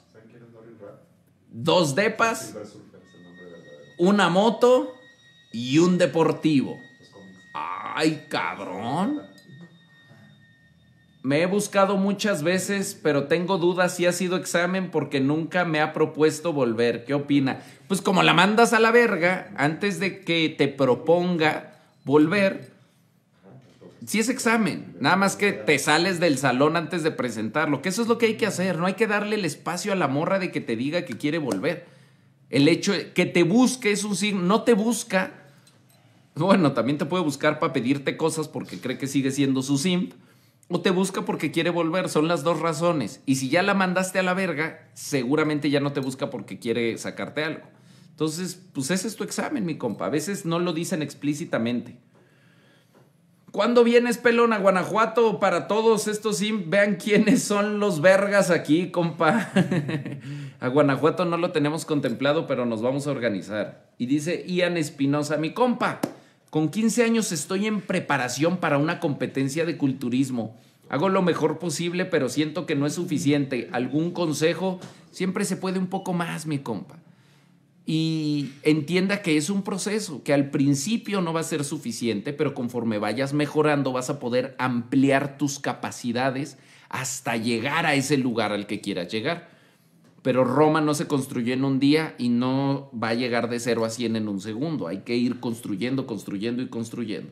Dos depas, una moto y un deportivo. Ay, cabrón. Me he buscado muchas veces, pero tengo dudas si ha sido examen porque nunca me ha propuesto volver. ¿Qué opina? Pues como la mandas a la verga, antes de que te proponga volver, si sí es examen, nada más que te sales del salón antes de presentarlo, que eso es lo que hay que hacer, no hay que darle el espacio a la morra de que te diga que quiere volver. El hecho de que te busque es un signo, no te busca. Bueno, también te puede buscar para pedirte cosas porque cree que sigue siendo su simp o te busca porque quiere volver. Son las dos razones. Y si ya la mandaste a la verga, seguramente ya no te busca porque quiere sacarte algo. Entonces, pues ese es tu examen, mi compa. A veces no lo dicen explícitamente. ¿Cuándo vienes, pelón, a Guanajuato? Para todos estos, vean quiénes son los vergas aquí, compa. a Guanajuato no lo tenemos contemplado, pero nos vamos a organizar. Y dice Ian Espinosa, mi compa. Con 15 años estoy en preparación para una competencia de culturismo. Hago lo mejor posible, pero siento que no es suficiente. ¿Algún consejo? Siempre se puede un poco más, mi compa. Y entienda que es un proceso, que al principio no va a ser suficiente, pero conforme vayas mejorando vas a poder ampliar tus capacidades hasta llegar a ese lugar al que quieras llegar pero Roma no se construyó en un día y no va a llegar de cero a 100 en un segundo. Hay que ir construyendo, construyendo y construyendo.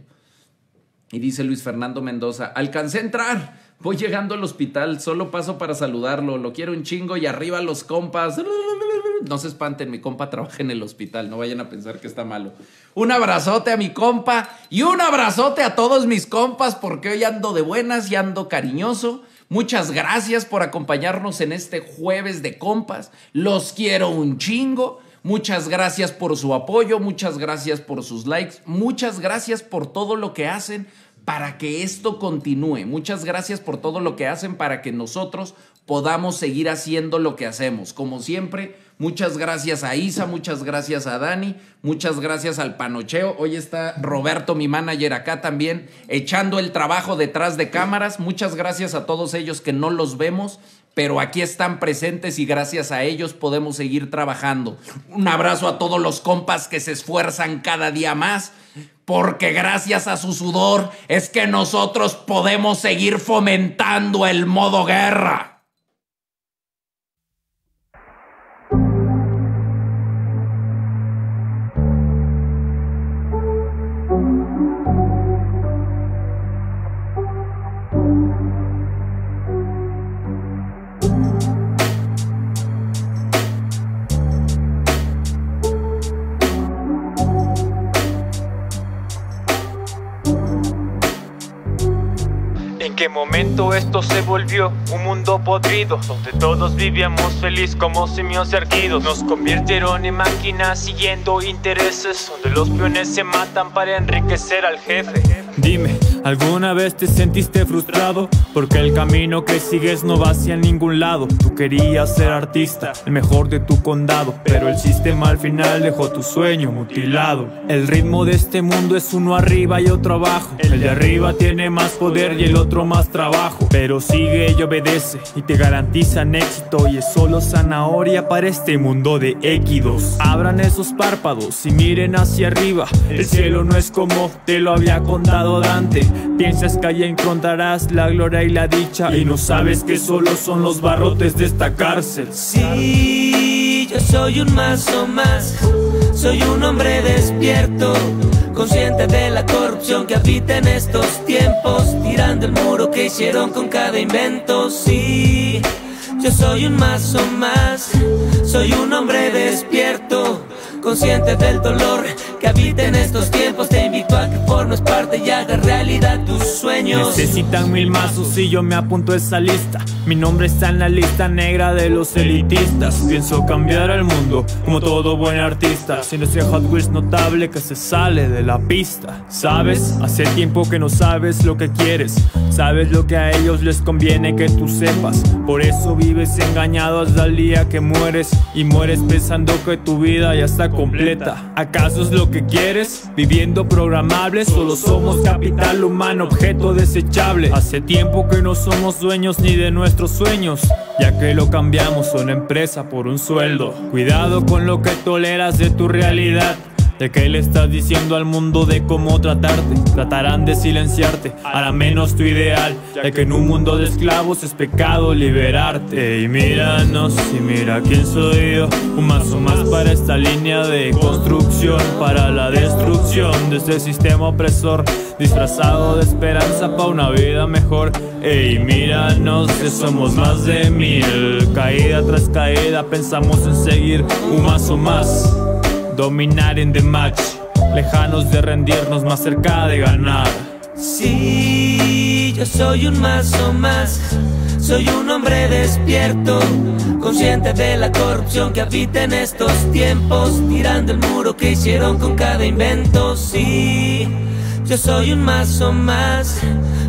Y dice Luis Fernando Mendoza, alcancé a entrar, voy llegando al hospital, solo paso para saludarlo, lo quiero un chingo y arriba los compas. No se espanten, mi compa trabaja en el hospital, no vayan a pensar que está malo. Un abrazote a mi compa y un abrazote a todos mis compas porque hoy ando de buenas y ando cariñoso. Muchas gracias por acompañarnos en este jueves de compas. Los quiero un chingo. Muchas gracias por su apoyo, muchas gracias por sus likes, muchas gracias por todo lo que hacen para que esto continúe. Muchas gracias por todo lo que hacen para que nosotros podamos seguir haciendo lo que hacemos. Como siempre, Muchas gracias a Isa, muchas gracias a Dani, muchas gracias al Panocheo. Hoy está Roberto, mi manager, acá también, echando el trabajo detrás de cámaras. Muchas gracias a todos ellos que no los vemos, pero aquí están presentes y gracias a ellos podemos seguir trabajando. Un abrazo a todos los compas que se esfuerzan cada día más, porque gracias a su sudor es que nosotros podemos seguir fomentando el modo guerra. momento esto se volvió un mundo podrido Donde todos vivíamos feliz como simios erguidos Nos convirtieron en máquinas siguiendo intereses Donde los peones se matan para enriquecer al jefe Dime ¿Alguna vez te sentiste frustrado? Porque el camino que sigues no va hacia ningún lado. Tú querías ser artista, el mejor de tu condado. Pero el sistema al final dejó tu sueño mutilado. El ritmo de este mundo es uno arriba y otro abajo. El de arriba tiene más poder y el otro más trabajo. Pero sigue y obedece y te garantizan éxito. Y es solo zanahoria para este mundo de equidos Abran esos párpados y miren hacia arriba. El cielo no es como te lo había contado Dante. Piensas que ahí encontrarás la gloria y la dicha Y no sabes que solo son los barrotes de esta cárcel Sí, yo soy un mazo más Soy un hombre despierto Consciente de la corrupción que habita en estos tiempos Tirando el muro que hicieron con cada invento Sí, yo soy un mazo más Soy un hombre despierto Consciente del dolor que en estos tiempos Te invito a que formes parte y hagas realidad tus sueños Necesitan mil mazos y yo me apunto a esa lista Mi nombre está en la lista negra de los elitistas Pienso cambiar el mundo como todo buen artista Sin este Hot Wheels notable que se sale de la pista Sabes, hace tiempo que no sabes lo que quieres Sabes lo que a ellos les conviene que tú sepas Por eso vives engañado hasta el día que mueres Y mueres pensando que tu vida ya está completa ¿Acaso es lo que quieres? Viviendo programable solo somos capital humano, objeto desechable. Hace tiempo que no somos dueños ni de nuestros sueños, ya que lo cambiamos una empresa por un sueldo. Cuidado con lo que toleras de tu realidad. ¿De que le estás diciendo al mundo de cómo tratarte? Tratarán de silenciarte, hará menos tu ideal De que en un mundo de esclavos es pecado liberarte Y míranos y mira quién soy yo Un más o más para esta línea de construcción Para la destrucción de este sistema opresor Disfrazado de esperanza para una vida mejor Ey, míranos que somos más de mil Caída tras caída pensamos en seguir Un más o más Dominar en the match, lejanos de rendirnos, más cerca de ganar. Sí, yo soy un más o más. Soy un hombre despierto, consciente de la corrupción que habita en estos tiempos, tirando el muro que hicieron con cada invento. Sí, yo soy un más o más.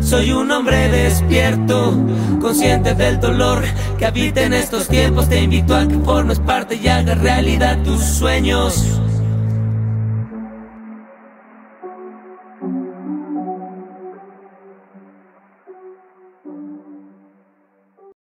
Soy un hombre despierto, consciente del dolor que habita en estos tiempos. Te invito a que formes parte y hagas realidad tus sueños.